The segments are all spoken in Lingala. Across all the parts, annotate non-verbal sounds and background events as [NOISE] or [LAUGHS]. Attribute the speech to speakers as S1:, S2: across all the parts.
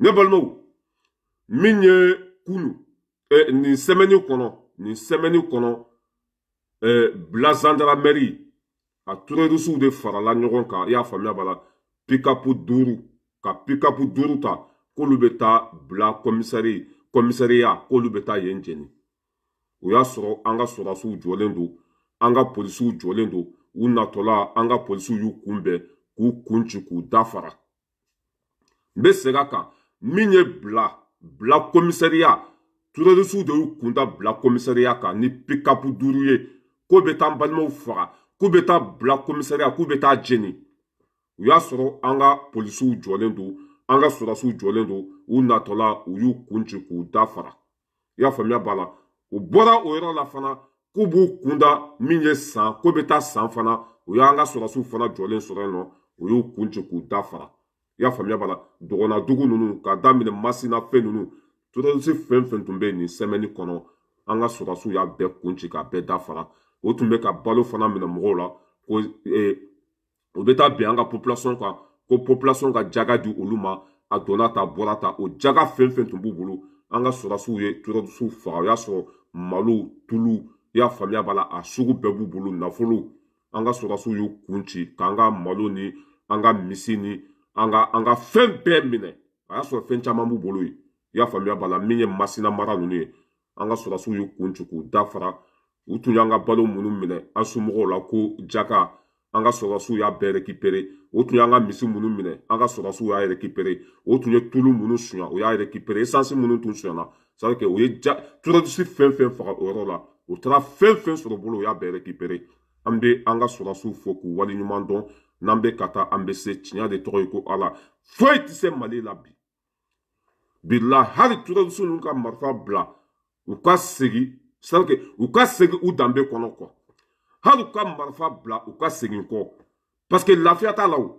S1: ne balimaw min ye kunu eh, nin sɛmɛni kɔnɔ nin sɛmɛni kɔnɔ eh, bila zandaramɛri a turerusiw de farala ɲɔgɔn kan i y'a faamuya b'a la pikapu duuru ka pikapu duuru ta k'olu bɛ taa bila kɔmisɛri kɔmisɛriya k'olu bɛ taa yen jeni o y'a sɔrɔ an ka sɔrɔdasiw jɔlen don an ka polisiw jɔlen don u natɔla an ka polisiw y'u kunbɛn k'u kun ci k'u dafara n bɛ segin a kan min ye bila bila komisɛriya turɛrisiw de y'u kunda bila komisɛriya kan ni pikapu duuru ye ko bɛ taa n balimaw faga k'u bɛ taa bila komisɛriya k'u bɛ taa jeni u y'a sɔrɔ an ka polisiw jɔlen don an ka sɔrɔsiw jɔlen don u natɔla u y'u kun ci k'u da fara i y'a faamuya b'a la u bɔra o yɔrɔ la fana k'u b'u kunda min ye san ko bɛ taa san fana u y'an ka sɔrɔsiw fana jɔlen sɔrɔ yen nɔ u y'u kun ci k'u da fara i y'a faamuya b'a la dɔgɔna dugu ninnu k'a daminɛ masina fɛn ninnu todasi fɛn fɛn tun bɛ nin sɛmɛni kɔnɔ an ka sɔrasiw y'a bɛɛ kun ci k'a bɛɛ dafara o tun bɛ ka balo fana minɛ mɔgɔw la ko o bɛ taa bɛn an ka population kan ko population ka jaga di olu ma a donna ta a bɔra ta o jaga fɛn fɛn tun b'u bolo an ka sɔrasiw ye todasiw faga o y'a sɔrɔ malo tulu i y'a faamuya b'a la a sugu bɛɛ b'u bolo nafolo an ka sɔrasiw y'u kun ci k'an ka malo ni an ka misi ni an ka an ka fɛn bɛɛ minɛ a y'a sɔrɔ fɛn caman b'u bolo yen i y'a faamuya b'a la min ye masina mara ninnu ye an ka sɔrɔsiw y'u kun ci k'u dafara u tun y'an ka balo minnu minɛ an somɔgɔw la ko jaka an ka sɔrɔsiw y'a bɛɛ récupéré o tun y'an ka misi minnu minɛ an ka sɔrɔsiw y'a récupéré o tun ye tulu minnu suɲa o y'a récupéré essence minnu tun suɲana c'est à dire que o ye ja terroriste fɛn fɛn faga o yɔrɔ la o taara fɛn fɛn sɔrɔ bolo o y'a bɛɛ récupéré an bɛ an ka sɔrɔsiw fo k'u waleɲuman dɔn n'an bɛ ka taa an bɛ se tiɲɛ de tɔgɔ ye ko ala foyi tɛ se mali la bi bila hali turɔrusu ninnu ka marifa bila u ka segin c'est u ka segin u danbe kɔnɔ kuwa hali u ka marifa bila u ka segin kɔ parce que lafiya t'a la o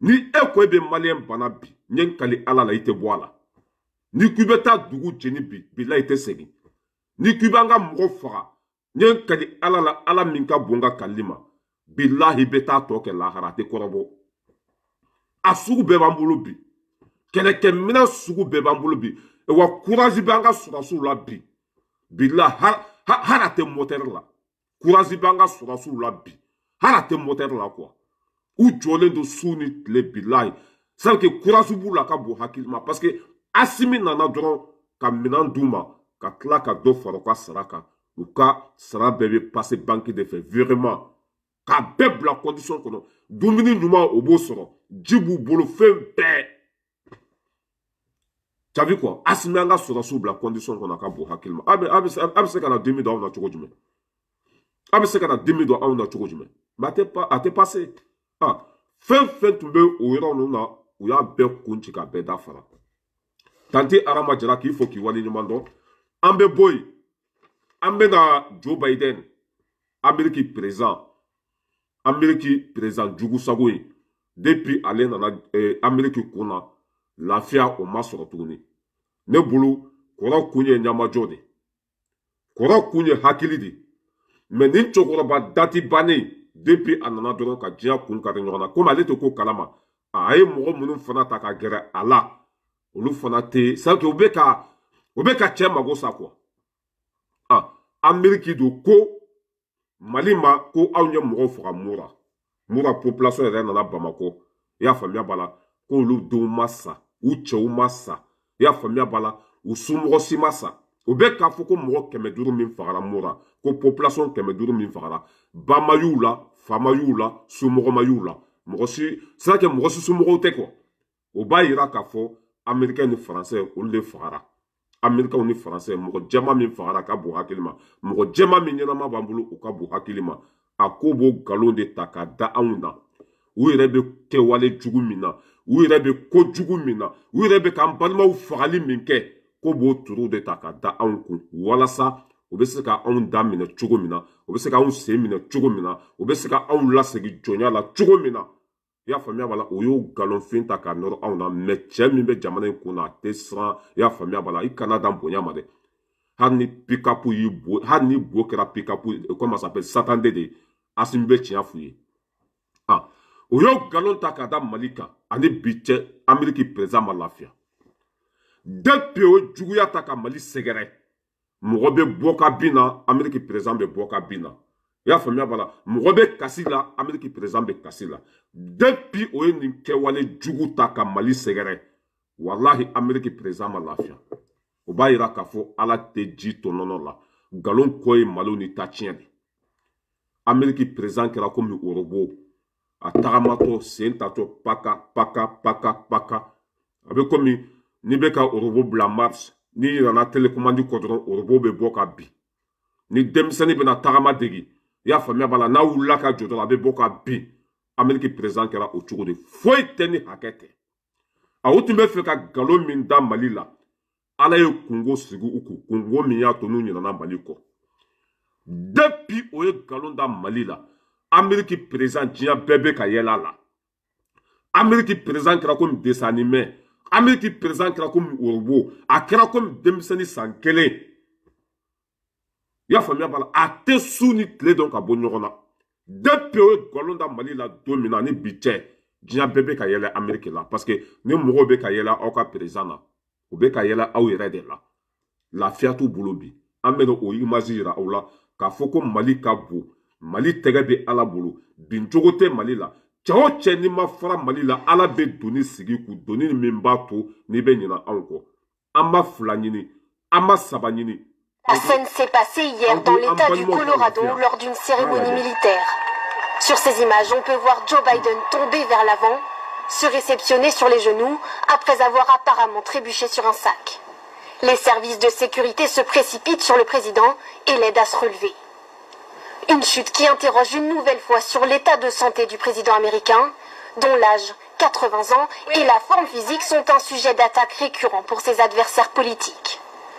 S1: ni e ko e bɛ maliyɛn bana bi n ye n kali ala la i tɛ bɔ a la n'i ko i bɛ taa dugu jeni bi bila i tɛ segin n'i ko i b'an ka mɔgɔ faga n ye n kali ala la ala min ka bon n ka kalili ma bilahi bɛ taa tɔ kɛ lahara a tɛ kɔrɔbɔ a sugu bɛɛ b'an bolo bi kɛlɛkɛminɛn sugu bɛɛ b'an bolo bi wa kurazi b'an ka sɔrɔsiw la bi bila hali a tɛ motɛri la kurazi b'an ka sɔrɔsiw la bi hali a tɛ motɛri la kuwa u jɔlen don su ni tile bilayi salike kurazi b'u la ka bon hakili ma parce que asimi nana dɔrɔn ka minɛn d'u ma ka tila ka dɔ fara u ka sara kan u ka sara bɛɛ bɛ pase banki de fɛ vraiment k'a bɛɛ bila kɔndisɔn kɔnɔ dumuni ɲuman o b'o sɔrɔ ji b'u bolo fɛn bɛɛ tabi kɔ asimi an ka sɔrɔsiw bila kɔndisɔn kɔnɔ a ka bon hakili ma a bɛ se ka na dimi don anw na cogo jumɛn a bɛ se ka na dimi don anw na cogo jumɛn mɛ a tɛ pa a tɛ pase ah fɛn fɛn tun bɛ o yɔrɔ ninnu na u y'a bɛɛ kun ci k'a bɛɛ da fara tante arama jara k'i fo k'i waleɲuman dɔn an bɛ bɔ yen an bɛ na jo biden ameriki perezan Amiriki président Jugu Sago ye depuis ale nana eh, Amiriki kun na lafiya o ma sɔrɔ tuguni ne bolo kɔrɔ kun ye ɲamajɔ de kɔrɔ kun ye hakili de mɛ nin cɛkɔrɔba dati bannen depuis a nana dɔrɔn ka diɲɛ kun kari ɲɔgɔn na komi ale tɛ ko kalama a ye mɔgɔ minnu fana ta ka gɛrɛ a la olu fana tɛ c'est à dire u bɛ ka u bɛ ka cɛ mago sa quoi ah Amiriki don ko. mali ma ko aw ye mɔgɔw faga mura mura population yɛrɛ nana bamakɔ i y'a faamuya b'a la ko olu denw ma sa u cɛw ma sa i y'a faamuya b'a la u somɔgɔ si ma sa o bɛ k'a fɔ ko mɔgɔ kɛmɛ duuru min fagara mura ko population kɛmɛ duuru min fagara ba ma y'u la fa ma y'u la somɔgɔ ma y'u la mɔgɔ si sira kɛ mɔgɔ si somɔgɔw tɛ kuwa o b'a yira k'a fɔ amerikɛ ni faransɛ olu de fagara amerikaw ni faransɛ mɔgɔ jɛma min fagara ka bon hakili ma mɔgɔ jɛma min ɲɛnama b'an bolo u ka bon hakili ma a ko b'o galon de ta k'a da anw na u yɛrɛ bɛ kɛwale jugu min na u yɛrɛ bɛ ko jugu min na u yɛrɛ bɛ k'an balimaw fagali min kɛ ko b'o turuw de ta k'a da anw kun walasa u bɛ se ka anw da minɛ cogo min na u bɛ se ka anw sen minɛ cogo min na u bɛ se ka anw lasegin jɔnya la cogo min na i y'a faamuya b'a la o y'o nkalonfin ta k'a nɔrɔ anw na mɛ cɛ min bɛ jamana in kunna a tɛ siran i y'a faamuya b'a la i kana dan bonya ma dɛ hali ni pikapu y'i bo hali ni bo kɛra pikapu comment ça s'appelle satande de ye asimi bɛ tiɲɛ f'u ye ah o y'o nkalon ta k'a da mali kan ani bi cɛ amiriki perezan ma lafiya depi o juguya ta ka mali sɛgɛrɛ mɔgɔ bɛ bɔ ka bin na amiriki perezan bɛ bɔ ka bin na i y'a faamuya b'a la mɔgɔ bɛ kasi la ameriki perezan bɛ kasi la depi o ye nin kɛwale jugu ta ka mali sɛgɛrɛ walahi ameriki perezan ma lafiya o b'a yira k'a fɔ ala tɛ ji to nɔnɔ la nkalon kɔ ye maliw ni ta tiɲɛ de ameriki perezan kɛra komi orobo a tagamatɔ sen tatɔ paka paka paka paka a bɛ komi n'i bɛ ka orobo bila mars n'i yɛlɛnna telekomandi kɔ dɔrɔn orobo bɛ bɔ ka bin ni denmisɛnnin bɛna tagama degi i y'a faamuya b'a la n'a wulila ka jɔ dɔ la a bɛ bɔ ka bin ameriki perezan kɛra o cogo de foyi tɛ ni hakɛ tɛ a u tun bɛ fɛ ka nkalon min da mali la ala ye kungo sigi u kun kungo min y'a to n'u ɲinana mali kɔ depi o ye nkalon da mali la ameriki perezan diɲɛ bɛɛ bɛ ka yɛlɛ a la ameriki perezan kɛra komi desanimɛ ameriki perezan kɛra komi orobo a kɛra komi denmisɛnnin san kelen i y'a faamuya b'a la a tɛ su ni tile dɔn ka bɔ ɲɔgɔn na depuis o ye galon da mali la don min na ani bi cɛ diɲɛ bɛɛ bɛ ka yɛlɛ ameriki la parce que ni mɔgɔw bɛ ka yɛlɛ aw ka perezan na u bɛ ka yɛlɛ aw yɛrɛ de la lafiya t'u bolo bi an bɛ o image yira aw la k'a fɔ ko mali ka bon mali tɛgɛ bɛ ala bolo bin cogo tɛ mali la cɛ o cɛ n'i ma fara mali la ala bɛ doni sigi kun doni min b'a to n'i bɛ ɲina anw kɔ an ma fila ɲini an ma saba ɲini La scène
S2: s'est passée hier dans l'État du Colorado lors d'une cérémonie ah, militaire. Sur ces images, on peut voir Joe Biden tomber vers l'avant, se réceptionner sur les genoux après avoir apparemment trébuché sur un sac. Les services de sécurité se précipitent sur le président et l'aident à se relever. Une chute qui interroge une nouvelle fois sur l'état de santé du président américain, dont l'âge, 80 ans, et la forme physique sont un sujet d'attaque récurrent pour ses adversaires politiques.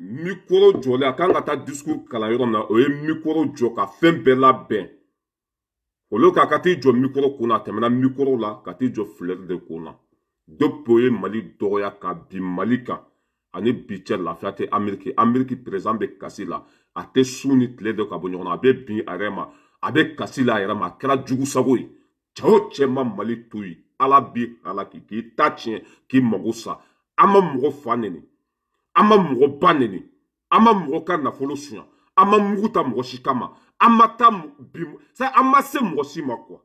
S1: Mikoro jyo le akal kata diskou kalayon nan Oye mikoro jyo ka fen bela ben Oye ou ka kati jyo mikoro kouna Temena mikoro la kati jyo fler de kouna Do poye mali doya ka di mali ka Ane biter la fiyate Amerike Amerike prezan be kasi la Ate sunit le de kabouni On abe bin arema a bɛ kasi la a yɛrɛ ma a kɛra jugu sago ye cɛ o cɛ ma mali to yen ala b'i halaki k'i ta tiɲɛ k'i mago sa an ma mɔgɔ fa nɛni an ma mɔgɔ ba nɛni an ma mɔgɔ ka nafolo suɲa an ma mugu ta mɔgɔ si kama an ma taa bi sa an ma se mɔgɔ si ma kuwa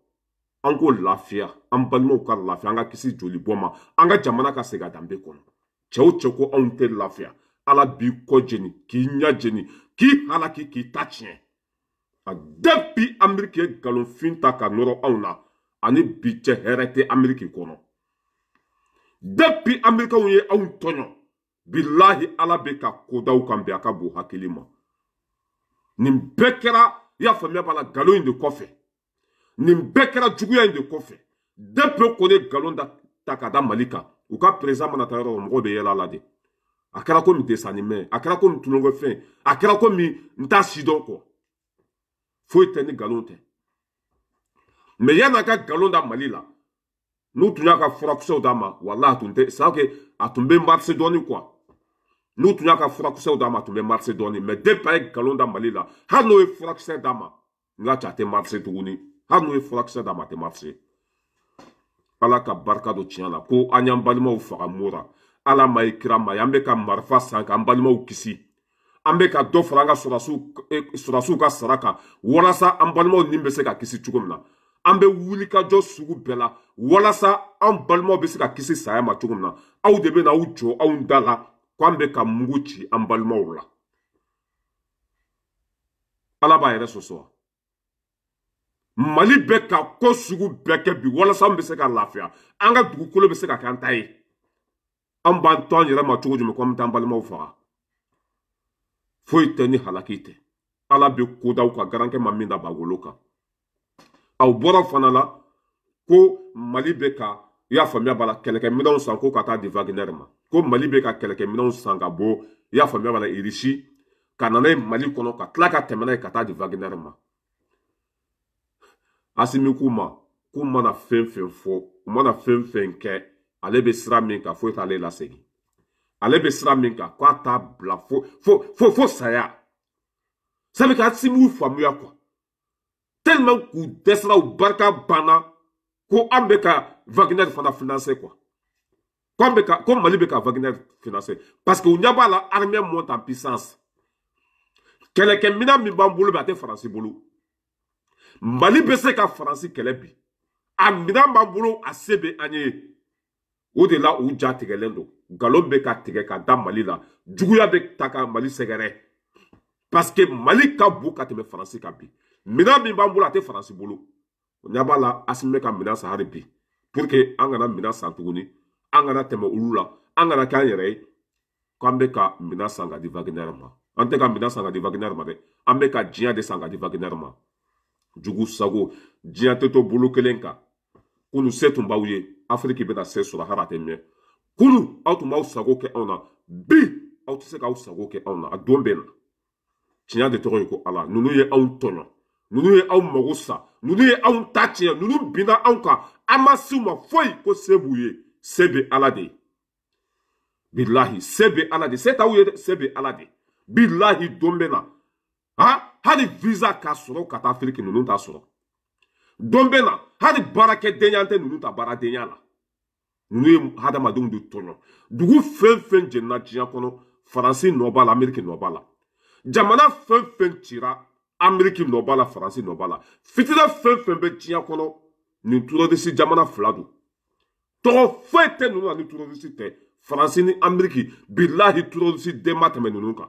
S1: an k'o lafiya an balimaw ka lafiya an ka kisi joli bɔ ma an ka jamana ka segin a danbe kɔnɔ cɛ o cɛ ko anw tɛ lafiya ala b'i kɔ jeni k'i ɲɛ jeni k'i halaki k'i ta tiɲɛ a ah, depi ameriki ye galonfin ta ka nɔrɔ anw na ani bi cɛ hɛrɛ tɛ ameriki kɔnɔ depi amerikaw ye anw tɔɲɔ bilahi ala bɛ ka kodaw kan bɛn a ka bon hakili ma nin bɛɛ kɛra i y'a faamuya b'a la nkalon in de kɔfɛ nin bɛɛ kɛra juguya in de kɔfɛ depi o kɔni nkalon da ta ka da mali kan u ka perezan mana taa yɔrɔ o mɔgɔw bɛ yɛlɛ a la de a kɛra komi desanimɛ a kɛra komi tulonkɛfɛn a kɛra komi n t'a sidɔn kɔ foyi tɛ ni nkalon tɛ mɛ yan'a ka nkalon da mali la n'u tun y'a ka furakisɛw d'a ma walahi a tun tɛ c'est à dire a tun bɛ marise dɔɔni quoi n'u tun y'a ka furakisɛw d'a ma a tun bɛ marise dɔɔni mɛ depuis a ye nkalon da mali la hali n'o ye furakisɛ d'a ma n ka cɛ a tɛ marise tuguni hali n'o ye furakisɛ d'a ma a tɛ marise ala ka barika don tiɲɛ la ko an y'an balimaw faga mora ala ma ye kira ma ye an bɛ ka marifa san k'an balimaw kisi an bɛ ka dɔ fara an ka eh, sɔrɔdasiw ka sara kan walasa an balimaw ni bɛ se ka kisi cogo min na an bɛ wulikajɔ sugu bɛɛ la walasa an balimaw bɛ se ka kisi saya ma cogo min na aw de bɛ na aw jɔ anw da la k'an bɛ ka mugu ci an balimaw la ala b'a yɛrɛ sɔsɔ wa mali bɛ ka ko sugu bɛɛ kɛ bi walasa an bɛ se ka lafiya an ka dugukolo bɛ se ka kɛ an ta ye an b'an to an yɛrɛ ma cogo jumɛn ko an bɛ taa an balimaw faga foyi tɛ ni halaki tɛ ala be kodaw ka garankɛ ma min da b'a wolo kan aw bɔra fana la ko mali be ka i y'a faamuya b'a la kɛlɛkɛminɛw san ko ka taa di vaginɛr ma ko mali be ka kɛlɛkɛminɛw san ka bɔ i y'a faamuya b'a la irisi ka nana ye mali kɔnɔ ka tila ka tɛmɛna ye ka taa di vaginɛr ma asimi kuma k'u mana fɛn fɛn fɔ u mana fɛn fɛn kɛ ale be sira min ka foyi e t'ale lasegin ale bɛ sira min kan k'a t'a bila fo fo fo fo saya sani k'a si m'u faamuya kuwa tellement k'u dɛsɛra u barika banna ko an bɛ ka wagner fana financer kuwa ko an bɛ ka ko mali bɛ ka wagner financer parce que u ɲɛ b'a la armée monte en puissance kɛlɛkɛminɛn min b'an bolo bi a tɛ faransi bolo mali bɛ se ka faransi kɛlɛ bi a minɛn b'an bolo a se bɛ an ye o de la u ja tigɛlen don. nkalon bɛ ka tigɛ ka da mali la juguya bɛ ta ka mali sɛgɛrɛ paseke mali ka bon ka tɛmɛ faransi kan bi minan min b'an bolo a tɛ faransi bolo o ɲɛ b'a la asimi bɛ ka minan san hali bi pour que an kana minan san tuguni an kana tɛmɛ olu la an kana k'an yɛrɛ ye k'an bɛ ka minan san ka di wagner ma an tɛ ka minan san ka di wagner ma dɛ an bɛ ka diɲɛ de san ka di wagner ma jugu sago diɲɛ tɛ to bolo kelen kan kunu se tun b'aw ye afiriki bɛna se sɔrɔ hali a tɛ mɛn kunun aw tun b'aw sago kɛ anw na bi aw tɛ se k'aw sago kɛ anw na a don bɛ na tiɲɛ de tɔgɔ ye ko ala ninnu ye anw tɔɲɔ ninnu ye anw mago sa ninnu ye anw ta tiɲɛ ninnu binna anw kan an ma s'u ma foyi ko se b'u ye se bɛ ala de ye bilahi se bɛ ala de se t'aw ye dɛ se bɛ ala de bilahi don bɛ na ha hali visa k'a sɔrɔ ka taa afiriki ninnu t'a sɔrɔ don bɛ na hali baarakɛdenya tɛ ninnu ta baaradenya la ninnu ye hadamadenw de tɔɲɔ dugu fɛn fɛn jɛnna diɲɛ kɔnɔ faransi nɔ b'a la ameriki nɔ b'a la jamana fɛn fɛn cira ameriki nɔ b'a la faransi nɔ b'a la fitina fɛn fɛn bɛ diɲɛ kɔnɔ nin turodisi jamana fila don tɔgɔ foyi tɛ ninnu na ni turodisi tɛ faransi ni ameriki bilahi turodisi denba tɛmɛ ninnu kan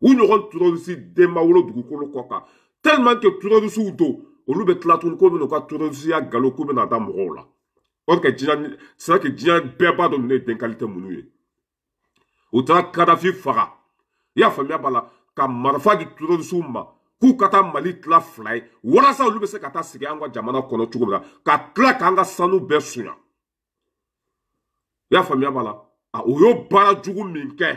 S1: u ɲɔgɔn turodisi denba wolo dugukolo kɔ kan tɛliman ke turodisiw don olu bɛ tila tuguni ko bɛ n'u ka turodisiya galo k'u bɛna da mɔgɔw la Or que diɲɛ c'est que diɲɛ bɛɛ b'a dɔn ninnu ye denkali tɛ minnu ye u taara kadafi faga i y'a faamuya b'a la ka marifa di terrorisiw ma k'u ka taa mali tila fila ye walasa olu bɛ se ka taa sigi an ka jamana kɔnɔ cogo min na ka tila k'an ka sanu bɛɛ sunya i y'a faamuya b'a la a u ah, y'o baara jugu min kɛ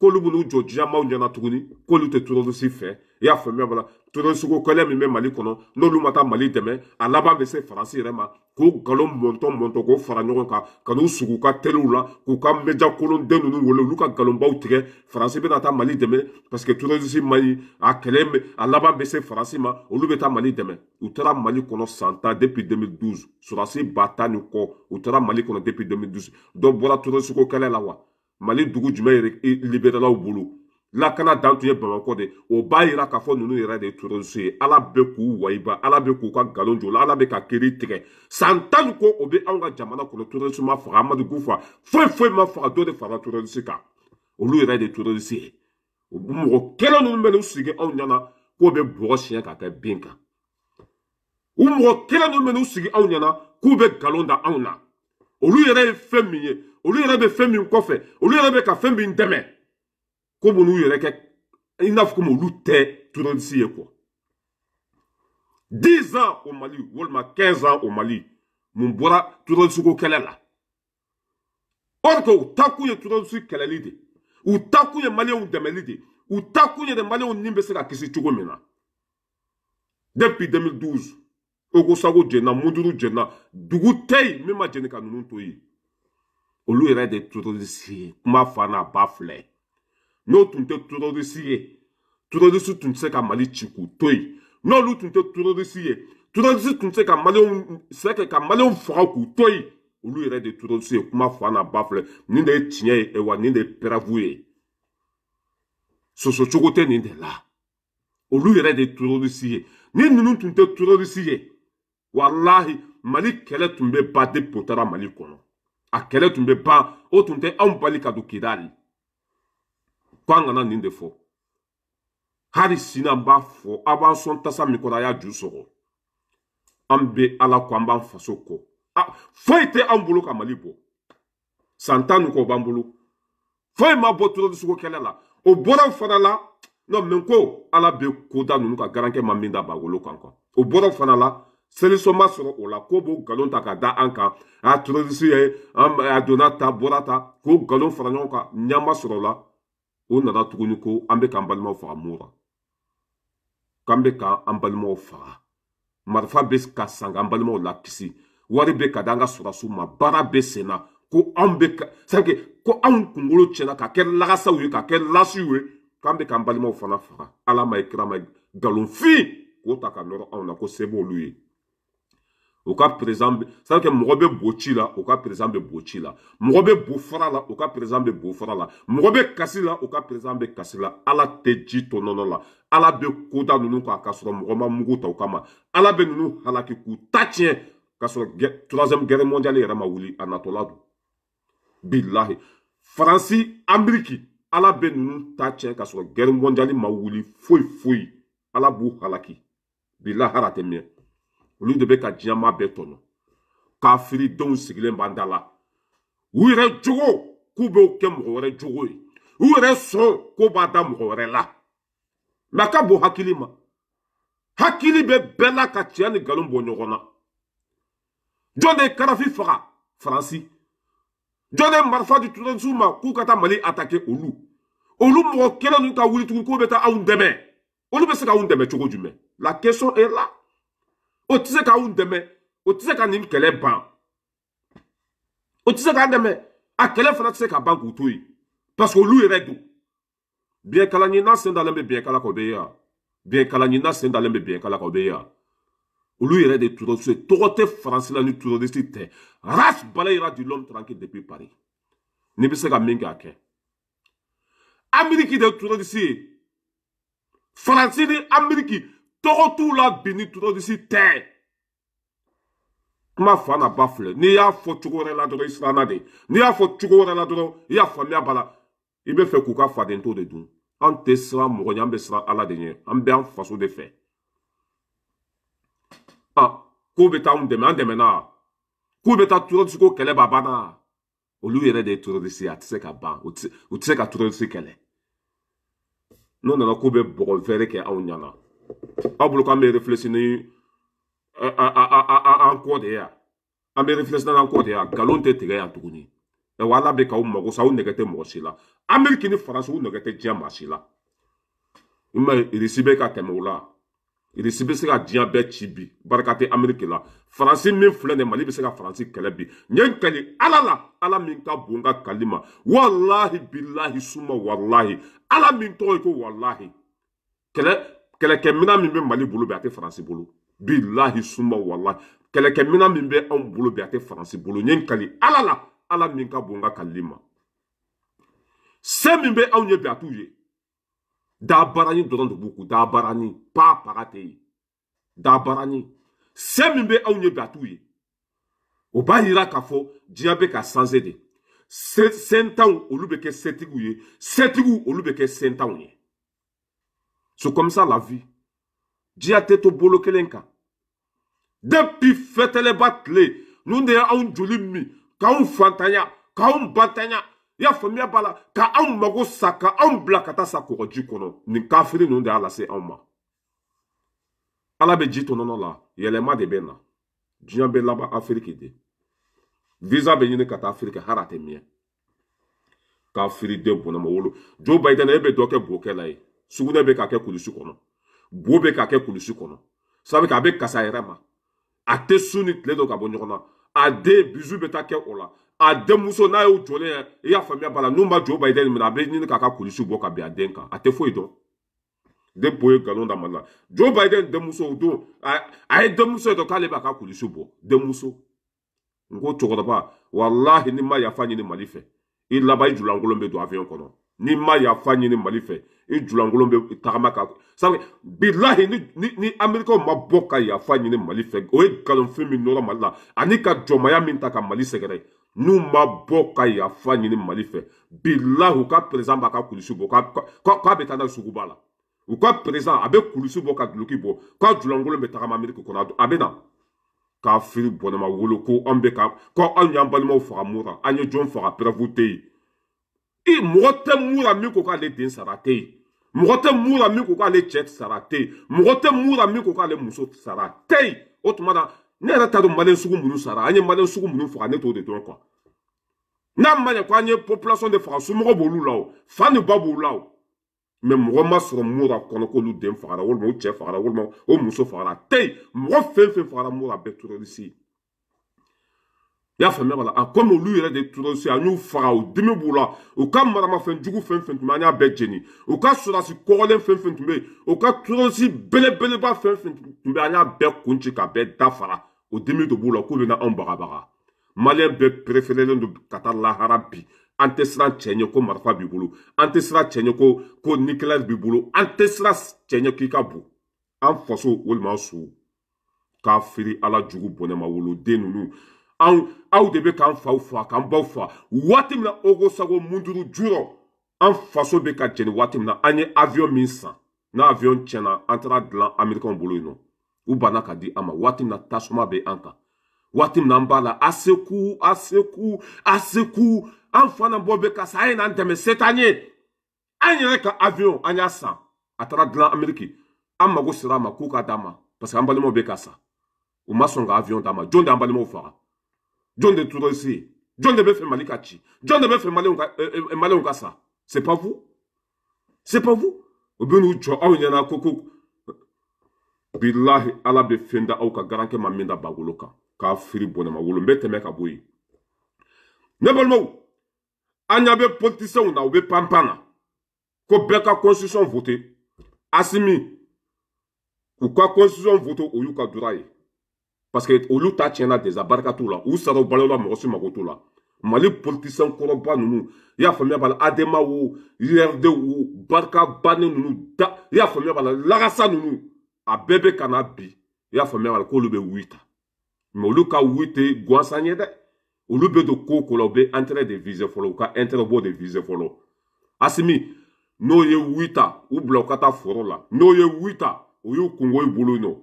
S1: k'olu bɛ n'u jɔ diɲɛ maaw ɲɛna tuguni k'olu tɛ terrorisi fɛ i y'a faamuya b'a la tɔnɔsugu kɛlɛ min bɛ mali kɔnɔ n'olu ma taa mali dɛmɛ a laban bɛ se faransi yɛrɛ ma k'u nkalon mɔntɔn mɔntɔn k'o fara ɲɔgɔn kan ka n'u sugu ka teriw la k'u ka mɛja kolonden ninnu wele olu ka nkalonbaw tigɛ faransi bɛna taa mali dɛmɛ parce que tɔnɔsugu ma ɲi a kɛlɛ a laban bɛ se faransi ma olu bɛ taa mali dɛmɛ u taara mali kɔnɔ san tan depuis 2012 sɔrɔsi ba tan ni kɔ u taara mali kɔnɔ depuis 2012 dɔ bɔra tɔnɔsugu kɛlɛ la wa mali dugu jumɛn e, libéralaw bolo lakana dan tun ye bamakɔ de o b'a yira k'a fɔ ninnu yɛrɛ de ye turusu ye ala bɛ k'u wayiba ala bɛ k'u ka nkalon jɔ ala bɛ ka kiri tigɛ san tan ni kɔ o bɛ anw ka jamana kɔnɔ turusu ma faga amadu gufa, faga foyi foyi ma faga dɔ de fara turusu kan olu yɛrɛ de ye turusu ye o mɔgɔ kelen ninnu bɛ n'u sigi anw ɲɛna k'o bɛ bɔgɔ siɲɛ ka kɛ bin kan u mɔgɔ kelen ninnu bɛ n'u sigi anw ɲɛna k'u bɛ nkalon da anw na olu yɛrɛ ye fɛn min ye olu yɛrɛ bɛ fɛn min kɔfɛ olu yɛrɛ bɛ ka fɛn min dɛmɛ ko e b'olu yɛrɛ kɛ i n'a fɔ komi olu tɛ terroriste ye quoi dix ans au Mali walima quinze ans au Mali mun bɔra terroriste ko kɛlɛ la or que u taakun ye terroriste kɛlɛli de ye u taakun ye maliyɛnw dɛmɛli de ye u taakun ye de maliyɛnw ni bɛ se ka kisi cogo min na depuis 2012 okosago jɛnna munduru jɛnna dugu tɛ yen min ma jɛn ka ninnu to yen olu yɛrɛ de ye terroriste ye kuma fa n'a ba filɛ n'o tun tɛ terorisi ye terorisi tun tɛ se ka mali ci k'u to yen n'olu tun tɛ terorisi ye terorisi tun tɛ se ka maliyɛnw sɛ kɛ ka maliyɛnw faga k'u to yen olu yɛrɛ de terorisi ye kuma fa n'a ba filɛ nin de ye tiɲɛ ye wa nin de ye pɛrɛfu ye sosocogo tɛ nin de la olu yɛrɛ de terorisi ye ni ninnu tun tɛ terorisi ye walahi mali kɛlɛ tun bɛ ban depi o taara mali kɔnɔ a kɛlɛ tun bɛ ban o tun tɛ anw bali ka don kidali ko an kana nin de fɔ hali sini an b'a fɔ a b'an sɔn tasa min kɔnɔ a y'a ju sɔrɔ an bɛ ala kɔ an b'an faso kɔ foyi tɛ an bolo ka mali bɔ san tan ni kɔ o b'an bolo foyi ma bɔ tɔlɔdisuko kɛlɛ la o bɔra fana la non mɛ ko ala bɛ koda ninnu ka garankɛ ma min da bagolo kan kan o bɔra fana la selisɔn ma sɔrɔ o la ko b'o nkalon ta ka da an kan a tɔlɔdisi ye a donna ta bɔra ta k'o nkalon fara ɲɔgɔn kan ɲɛ ma sɔrɔ o la u nana tuguni ko an bɛ k'an balimaw faga mun ra k'an bɛ k'an balimaw faga marifa bɛ ka san k'an balimaw lakisi wari bɛ ka di an ka sɔrɔsiw ma baara bɛ sen na ko anw bɛ ka sanke ko anw kunkolo tiɲɛna ka kɛ lagasaw ye ka kɛ lasiw ye k'an bɛ k'an balimaw fana faga ala ma ye kira ma ye nkalonfin k'o ta ka nɔrɔ anw na ko se b'olu ye o ka président bɛ ça veut dire mɔgɔ bɛ bo ci la o ka président bɛ bo ci la mɔgɔ bɛ bo fara la o ka président bɛ bo fara la mɔgɔ bɛ kasi la o ka président bɛ kasi la ala tɛ ji tɔ nɔnɔ la ala bɛ koda ninnu kan k'a sɔrɔ mɔgɔ ma mugu ta o kama ala bɛ ninnu halaki k'u ta tiɲɛ k'a sɔrɔ troisième guerre mondiale yɛrɛ ma wuli a natɔla don bilahi faransi anbiriki ala bɛ ninnu ta tiɲɛ k'a sɔrɔ guerre mondiale ma wuli foyi foyi ala b'u halaki bilahara tɛ miɲɛ olu de bɛ ka diɲɛ maa bɛɛ tɔnɔ kafiridenw sigilen b'an da la u yɛrɛ jogo k'u b'o kɛ mɔgɔ wɛrɛ jogo ye u yɛrɛ sɔn ko b'a da mɔgɔ wɛrɛ la mɛ a ka bon hakili ma hakili bɛ bɛɛ la ka tiɲɛ ni nkalon bɔ ɲɔgɔn na jɔn de ye karafi faga faransi jɔn de ye marifa di turansiw ma k'u ka taa mali atake olu olu mɔgɔ kelen ninnu ka wuli tugun k'u bɛ taa anw dɛmɛ olu bɛ se ka anw dɛmɛ cogo jumɛn la question est là o tɛ se k'anw dɛmɛ o tɛ se ka nin kɛlɛ ban o tɛ se k'an dɛmɛ a kɛlɛ fana tɛ se ka ban k'u to yen parce que olu yɛrɛ don biɲɛkala ɲina sen dalen bɛ biɲɛkala kan o bɛ ye yan biɲɛkala ɲina sen dalen bɛ biɲɛkala kan o bɛ ye yan olu yɛrɛ de turɔsi ye tɔgɔ tɛ faransi la ni turɔsi tɛ race balayira du l'homme tranquille depuis paris n'i bɛ se ka min kɛ a kɛ amiriki de turɔsi ye faransi ni amiriki tɔgɔ t'u la bi ni tɔgɔdisi tɛ kuma fa n'a ba filɛ n'i y'a fɔ cogo wɛrɛ la dɔrɔn i siranna de n'i y'a fɔ cogo wɛrɛ la dɔrɔn i y'a faamuya b'a la i bɛ fɛ k'u ka faden to de dun an tɛ siran mɔgɔ ɲɛ an bɛ siran ala de ɲɛ an bɛ an faso de fɛ a k'u bɛ taa anw dɛmɛ an dɛmɛna k'u bɛ taa tɔgɔdisi ko kɛlɛ b'a banna olu yɛrɛ de ye tɔgɔdisi ye a tɛ se ka ban u tɛ se ka tɔgɔdisi kɛlɛ n'u nana k'u bɛ bɔgɔ wɛrɛ kɛ anw ɲɛna aw bolo k'an bɛ reflexi ni an kɔ de ye yan an bɛ reflexi n'an kɔ de ye yan nkalon tɛ tigɛ yan tuguni wa ala bɛ k'aw mago sa aw nɛgɛ tɛ mɔgɔ si la ameriki ni faransi u nɛgɛ tɛ diɲɛ maa si la i ma ye irisi bɛ ka tɛmɛ o la irisi bɛ se ka diɲɛ bɛɛ ci bi barika tɛ ameriki la faransi min filɛ nin mali bɛ se ka faransi kɛlɛ bi n ye n kali ala la ala min ka bon ka kali ma walahi bilahi suma walahi ala min tɔgɔ ye ko walahi kɛlɛ kɛlɛkɛmina min bɛ mali bolo bi a tɛ faransi bolo bilahi sunba walahi kɛlɛkɛmina min bɛ anw bolo bi a tɛ faransi bolo n ye n kali ala la ala min ka bon n ka kalili ma se min bɛ anw ye bi a t'u ye daabarani dɔrɔn de b'u kun daabarani paa paga tɛ yen daabarani se min bɛ anw ye bi a t'u ye o b'a yira k'a fɔ diɲɛ bɛ ka sanse de sentanw olu bɛ kɛ setigiw ye setigiw olu bɛ kɛ sentanw ye C'est comme ça la vie. Diya tɛ to bolo kelen kan. Depuis fɛtɛlɛba tile ninnu de y'anw joli min k'anw fantanya k'anw bantanya i y'a faamuya b'a la ka anw mago sa ka anw bila ka taa sa kɔgɔji kɔnɔ nin kafiri ninnu de y'a lase anw ma. Ala bɛ ji to nɔnɔ la yɛlɛma de bɛ na diɲɛ bɛ laban Afiriki de. Visa bɛ ɲini ka taa Afiriki hali a tɛ miɲɛ. Kafiri den bɔnna ma wolo Joe Biden e bɛ dɔ kɛ bokɛ la ye. sugunɛ bɛ ka kɛ kulusi kɔnɔ bo bɛ ka kɛ kulusi kɔnɔ sabu kɛ a bɛ kasa yɛrɛ ma a tɛ su ni tile dɔ ka bɔ ɲɔgɔn na a den bizu bɛ taa kɛ o la a denmuso n'a y'o jɔlen i y'a faamuya b'a la n'u ma jɔ ba i dɛ nin minɛ a bɛ ɲini k'a ka kulusi bɔ ka bin a den kan a tɛ foyi dɔn de bo ye nkalon da mali la jo biden denmuso o don a ye denmuso ye dɔ k'ale b'a ka kulusi bɔ denmuso n ko cɛkɔrɔba walahi ni ma yafa ɲini mali fɛ i laban i julankolon bɛ don afiyɛn kɔnɔ ni ma yafa ɲini mali fɛ i julankolon bɛ tagama k'a kɔ sabu bilahi ni ni ni amerikɛw ma bɔ ka yafa ɲini mali fɛ o ye nkalonfin min nɔrɔ mali la ani ka jɔnmaya min ta ka mali sɛgɛrɛ n'u ma bɔ ka yafa ɲini mali fɛ bilahi u ka perezan b'a ka kulusi bɔ k'a bɛ taa n'a ye suguba la u ka perezan a bɛ kulusi bɔ ka duloki bɔ k'a julankolon bɛ tagama ameriki kɔnɔ a bɛ na kafiri bɔnɛma wolo ko an bɛ ka ko anw y'an balimaw faga mura an ye jɔn faga pɛrɛfu tɛ yen i mɔgɔ tɛ mura min ko k'ale den sara tɛ yen mɔgɔ tɛ mura min ko k'ale cɛ sara tɛ yen mɔgɔ tɛ mura min ko k'ale muso sara tɛ yen o tuma na ne yɛrɛ t'a dɔn maliyɛn sugu minnu sara an ye maliyɛn sugu minnu faga ne t'o de dɔn kuwa n'a ma ɲɛ ko an ye population de faga somɔgɔw b'olu la o fa ni ba b'u la o mɛ mɔgɔ ma sɔrɔ mura kɔnɔ k'olu den fagara walima u cɛ fagara walima o muso fagara tɛ yen mɔgɔ fɛn fɛn fagara mura bɛɛ terroriste ye y'a faamuya b'a la a komi olu yɛrɛ de tora so an y'u faga o dimi b'u la u ka maramafɛn jugu fɛn fɛn tun bɛ an y'a bɛɛ jeni u ka sɔrɔsi kɔgɔlen fɛn fɛn tun bɛ yen u ka torosi belebeleba fɛn fɛn tun bɛ an y'a bɛɛ kun ci k'a bɛɛ dafara o dimi de b'u la k'u bɛ na anw bagabaga maliyɛn bɛɛ pereferelen don ka taa lahara bi an tɛ siran cɛ ɲɛ ko marifa b'i bolo an tɛ siran cɛ ɲɛ ko ko nikilɛri b'i bolo an tɛ siran cɛ ɲɛ k'i ka bon an faso walima an sow k'a feere ala jugu bɔnɛma woloden ninnu anw aw de bɛ k'an faw fa k'an baw fa waati min na ogo sago munduru jurɔ an faso bɛ ka jeni waati min na an ye avion min san n'a avion tiɲɛna an taara dilan amerikɛnw bolo yen nɔ u banna ka di an ma waati min na tasuma bɛ an kan waati min na an b'a la aseku aseku aseku an fana bɔ bɛ ka sa an ye n'an dɛmɛ se t'an ye an yɛrɛ ka avion an y'a san a taara dilan ameriki an mago sera a ma k'u ka d'an ma parce que an balimaw bɛ ka sa u ma sɔn ka avion d'an ma jɔn de y'an balimaw faga John de Touroussi, John de Befe Malikachi, John de Befe Malé euh, euh, C'est pas vous C'est pas vous Obenu John, ah, Billahi, Allah fenda, bagoloka. anya na, oube pampana. Ko beka constitution Asimi, ou constitution voté, ou parce que olu ta tiɲɛna desa barika t'u la u sara u balola mɔgɔ si mago t'u la mali politisiyɛn kɔrɔba ninnu i y'a faamuya b'a la adema wo urd wo barika bannen ninnu da i y'a faamuya b'a la lagasa ninnu a bɛɛ bɛ ka na bi i y'a faamuya b'a la k'olu bɛ wuli ta mɛ olu ka wuli tɛ gansan ye dɛ olu bɛ don ko o ko la u bɛ intérêt de viser fɔlɔ u ka intérêt b'o de viser fɔlɔ asimi n'o ye wuli ta u bila u ka taa foro la n'o ye wuli ta o y'u kungo i bolo yen nɔ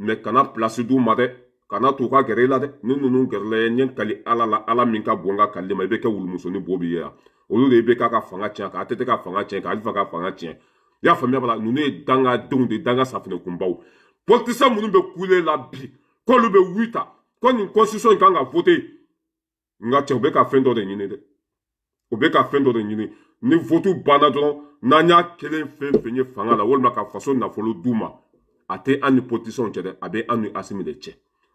S1: mɛ kana place d'u ma dɛ. kana t'u ka gɛrɛ i la dɛ ni ninnu gɛrɛla ye ɲɛ kali ala la ala min ka bon ka kali ma i bɛ kɛ wulumusonin bo bi ye yan olu de bɛ k'a ka fanga tiɲɛ k'a tɛ ka fanga tiɲɛ k'a alifa ka fanga tiɲɛ i y'a faamuya bala ninnu ye dangadenw de danga safinɛkunbaw politisiyɛn minnu bɛ kule la bi k'olu bɛ wuli ta ko nin constitution in kan ka voter nka cɛ u bɛ ka fɛn dɔ de ɲini dɛ u bɛ ka fɛn dɔ de ɲini ni vote banna dɔrɔn n'an y'a kelen fɛn fɛn ye fanga la walima ka faso nafolo d'u ma a tɛ an ni politisiyɛnw cɛ dɛ a bɛ an ni asimi de cɛ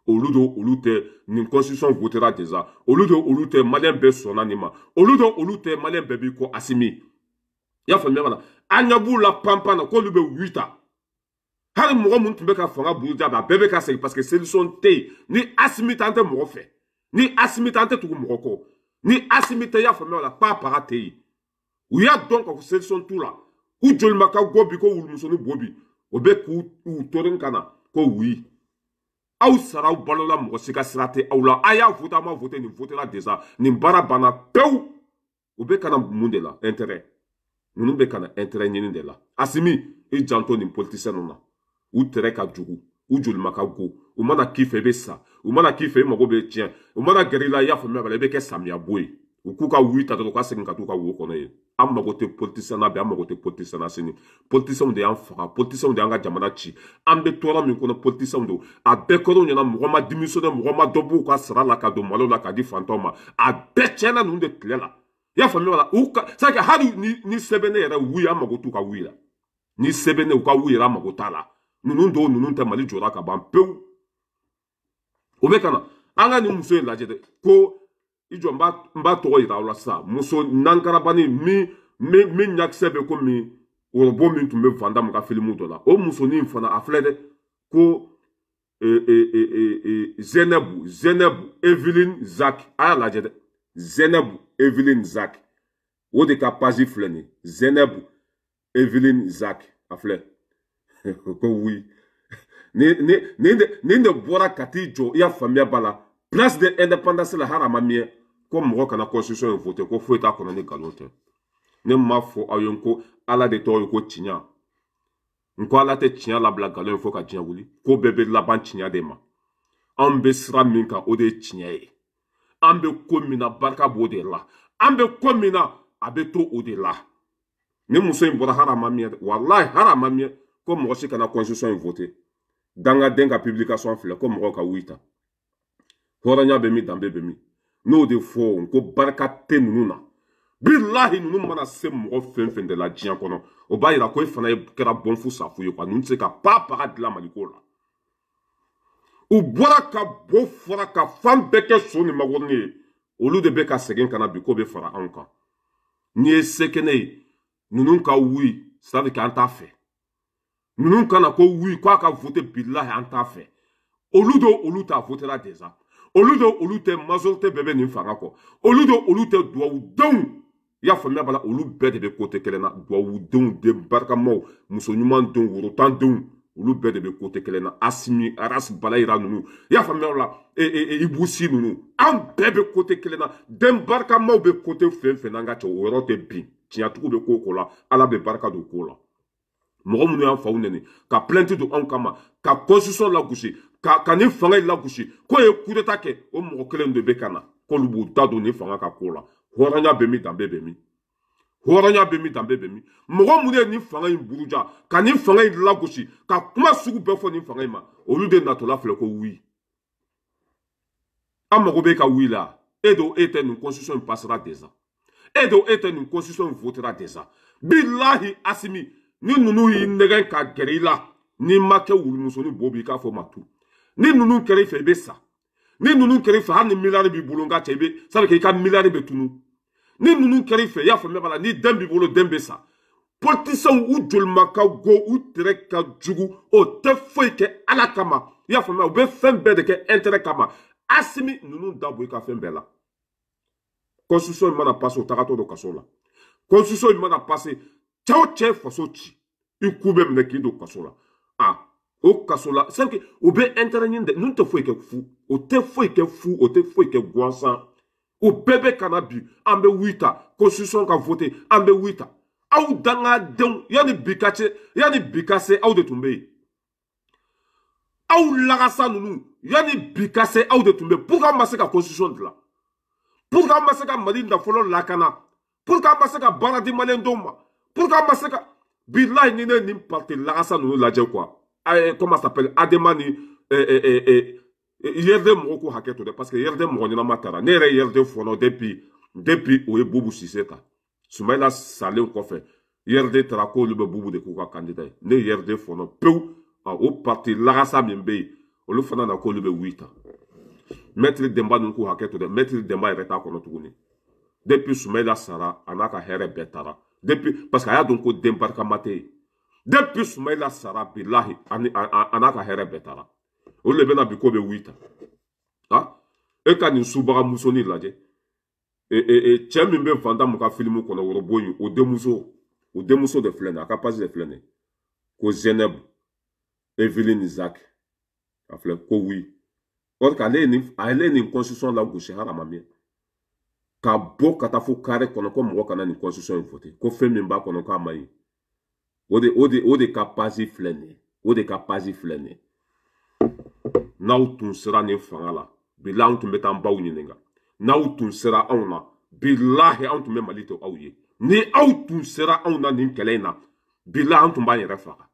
S1: olu do olu tɛ nin constitution votera déjà olu do olu tɛ maliyɛn bɛɛ sɔnna nin ma olu do olu tɛ maliyɛn bɛɛ b'i kɔ asimi i y'a faamuya ka na an ɲɛ b'u la panpan na k'olu bɛ wuli ta hali mɔgɔ minnu tun bɛ ka fanga buruja a bɛɛ bɛ ka segin parce que solution tɛ yen ni asimi t'an tɛ mɔgɔ fɛ ni asimi t'an tɛ tugu mɔgɔ kɔ ni asimi tɛ i y'a faamuya ka na k'a baga tɛ yen u y'a dɔn k'a fɔ solution t'u la k'u joli ma ka gɔ bi ko wulumusonin bo bi o bɛ k'u tɔɔrɔ ka na ko wuyi. aw saraw balola mɔgɔ si ka sira tɛ aw la a y'a vote a ma vote nin votera déjà nin baara banna pewu u bɛ kana mun de la intérêt ninnu bɛ kana intérêt ɲini de la asimi i janto nin politisiyɛn ninnu na u tɛrɛ ka jugu u jolima ka go u mana k'i fɛ i bɛ sa u mana k'i fɛ i mago bɛ tiɲɛ u mana gɛrɛ i la i y'a faamuya bala i bɛ kɛ samiya bo ye u k'u ka wuli ta dɔrɔn u ka segin ka t'u ka wo kɔnɔ yen an mago tɛ politisiyɛn na bi an mago tɛ politisiyɛn na sini politisiyɛnw de y'an faga politisiyɛnw de y'an ka jamana ci an bɛ tɔɔrɔ min kɔnɔ politisiyɛnw don a bɛɛ kɔrɔ ɲɛna mɔgɔ ma dimissiɔnɛ mɔgɔ ma dɔ b'u ka sara la ka don malo la ka di fantanw ma a bɛɛ tiɲɛna ninnu de tile la i y'a faamuya la u ka c'est à dire hali ni ni sɛbɛn ne yɛrɛ wuyi an mago t'u ka wuyi la ni sɛbɛn ne u ka wuyi yɛrɛ an mago t'a la ninnu dɔw ninnu tɛ mali jɔra ka ban pewu o bɛ ka na an ka nin muso in lajɛ dɛ ko i jɔ n b'a tɔgɔ yira aw la sisan muso nankarabani min min min ɲakisɛ bɛ komi worobo min tun bɛ Van Damme ka filimu dɔ la o musonin fana a filɛ dɛ ko e, e, e, Zɛnɛbu Zɛnɛbu Evelyn Zak a y'a lajɛ dɛ Zɛnɛbu Evelyn Zak o de ka pazi filɛ nin Zɛnɛbu Evelyn Zak a filɛ [LAUGHS] ko oui nin de bɔra ka t'i jɔ i y'a faamuya ba la place de indépendance la hali a ma miɲɛ ko mɔgɔ kana constitution in vote ko foyi t'a kɔnɔ ni nkalon tɛ ne m'a fɔ aw ye ko ala de tɔgɔ ye ko tiɲa n ko ala tɛ tiɲa labila nkalon ye fo ka diɲɛ wuli ko bɛɛ bɛ laban tiɲa de ma anw bɛ sira min kan o de ye tiɲɛ ye an bɛ ko min na barika b'o de la an bɛ ko min na a bɛ to o de la ni muso in bɔra hali a ma miyɛ walahi hali a ma miyɛ ko mɔgɔ si kana constitution in vote dangaden ka publication filɛ ko mɔgɔw ka wuli ta hɔrɔnya bɛ min danbe bɛ min n'o de fɔ n ko barika tɛ ninnu na bilahi ninnu mana se mɔgɔ fɛn fɛn de la diɲɛ kɔnɔ o b'a yira ko e fana kɛra bɔn fu safu ye kuwa ninnu tɛ se ka ba baga dilan maliko la u bɔra ka bo fara ka fan bɛɛ kɛ so ni magɔrɔni ye olu de bɛ ka segin ka na bi ko bɛ fara anw kan n'i ye se kɛnɛ ye ninnu ka wuli sadi k'an t'a fɛ ninnu kana ko wuli k'a ka vote bilahi an t'a fɛ olu do olu t'a votera déjà olu de olu tɛ masɔn tɛ bɛɛ bɛ nin fanga kɔ olu de olu tɛ duwawudenw i y'a faamuya b'a la olu bɛɛ de bɛ kote kelen na duwawudenw de barikamaw muso ɲuman denw worotan denw olu bɛɛ de bɛ kote kelen na asimi arasi balayira ninnu i y'a faamuya o la e e e ibusi ninnu an bɛɛ bɛ kote kelen na den barikamaw bɛ kote fɛn fɛn n'an ka cɛ o yɔrɔ tɛ bin tiɲɛtigiw bɛ ko o ko la ala bɛ barika don o ko la mɔgɔ minnu y'an faw nɛni ka plainte don anw kama ka constitution lagosi ka, ka nin fanga in lagosi ko ye kudeta kɛ o mɔgɔ kelen de bɛ ka na k'olu b'u da don nin fanga ka ko la hɔrɔnya bɛ min danbe bɛ min hɔrɔnya bɛ min danbe bɛ min mɔgɔ minnu ye nin fanga in buruja ka nin fanga in lagosi ka kuma sugu bɛɛ fɔ nin fanga in ma olu de natɔla filɛ ko wuyi an mago bɛ e ka wuyi la e do e tɛ nin constitution in passera déjà e do e tɛ nin constitution in votera déjà bilahi asimi ni ninnu y'i nɛgɛn ka gɛrɛ i la n'i ma kɛ wulumusonin bo b'i k'a fɔ ma tu ni ninnu kɛra i fɛ i bɛ sa ni ninnu kɛra i fɛ hali ni miliyari b'i bolo n ka cɛ i bɛ sani k'i ka miliyari bɛ tunu ni ninnu kɛra i fɛ i y'a faamuya b'a la ni den b'i bolo den bɛ sa politisiyɛnw u jolima ka go u tɛrɛ ka jugu o tɛ foyi kɛ ala kama i y'a faamuya u bɛ fɛn bɛɛ de kɛ intérêt kama asimi ninnu da bɔ i ka fɛn bɛɛ la constitution in mana passe o tagatɔ do kaso la constitution in mana passe cɛ o cɛ ye faso ci i ku bɛ minɛ k'i don kaso la o kaso la c'est que u bɛ intérêt ɲini dɛ ninnu tɛ foyi kɛ fu o tɛ foyi kɛ fu o tɛ foyi kɛ gansan o bɛɛ bɛ ka na bi an bɛ wuli ta constitution ka voter an bɛ wuli ta aw dangadenw yanni bi ka se yanni bi ka se aw de tun bɛ yen aw lagasa ninnu yanni bi ka se aw de tun bɛ yen pour que an ma se ka constitution dilan pour que an ma se ka mali nafolo lakana pour que an ma se ka baara di maliyɛndenw ma pour que an ma se ka bilahi ni ne ye nin parti lagasa ninnu lajɛ quoi. Ah, eh, comment ça s'appelle Ademani yɛrɛ mɔgɔ ko hakɛ to dɛ parce que yɛrɛ mɔgɔ ɲɛnama taara ne yɛrɛ yɛrɛ fɔnɔ depuis depuis o ye bubu sise ta sumayila salen kɔfɛ yɛrɛ taara k'olu bɛ bubu de k'u ka kandida ye ne yɛrɛ fɔnɔ pewu o parti lagasa min bɛ yen olu fana na k'olu bɛ wuli ta mɛtiri denba ninnu k'u hakɛ to dɛ mɛtiri denba yɛrɛ t'a kɔnɔ tuguni depuis sumayila sara a n'a ka hɛrɛ bɛɛ taara depuis parce que a y'a dɔn ko den barikama tɛ yen depuis sumayila sara bilahi ani a n'a ka hɛrɛ bɛɛ taara olu le bɛna bi ko bɛ wuli tan ha e ka nin subaga musonin lajɛ e e e cɛ min bɛ vandamu ka filimu kɔnɔ worobo in o denmuso o denmuso de filɛ nin ye a ka pasi de filɛ nin ye ko zɛnɛbu evelyn zak a filɛ ko wi or k'ale ye nin ale ye nin constitution lagosi harama min ka bɔ ka taa fo kare kɔnɔ ko mɔgɔ kana nin constitution in voté ko fɛn min b'a kɔnɔ k'a man ɲi o de o de o de ka pazi filɛ nin ye o de ka pazi filɛ nin ye n'aw tun sera nin fanga la bila anw tun bɛ taa an baw ɲininka n'aw tun sera anw na bilahi anw tun bɛ mali to aw ye ni aw tun sera anw na nin kɛlɛ in na bilahi anw tun b'an yɛrɛ faga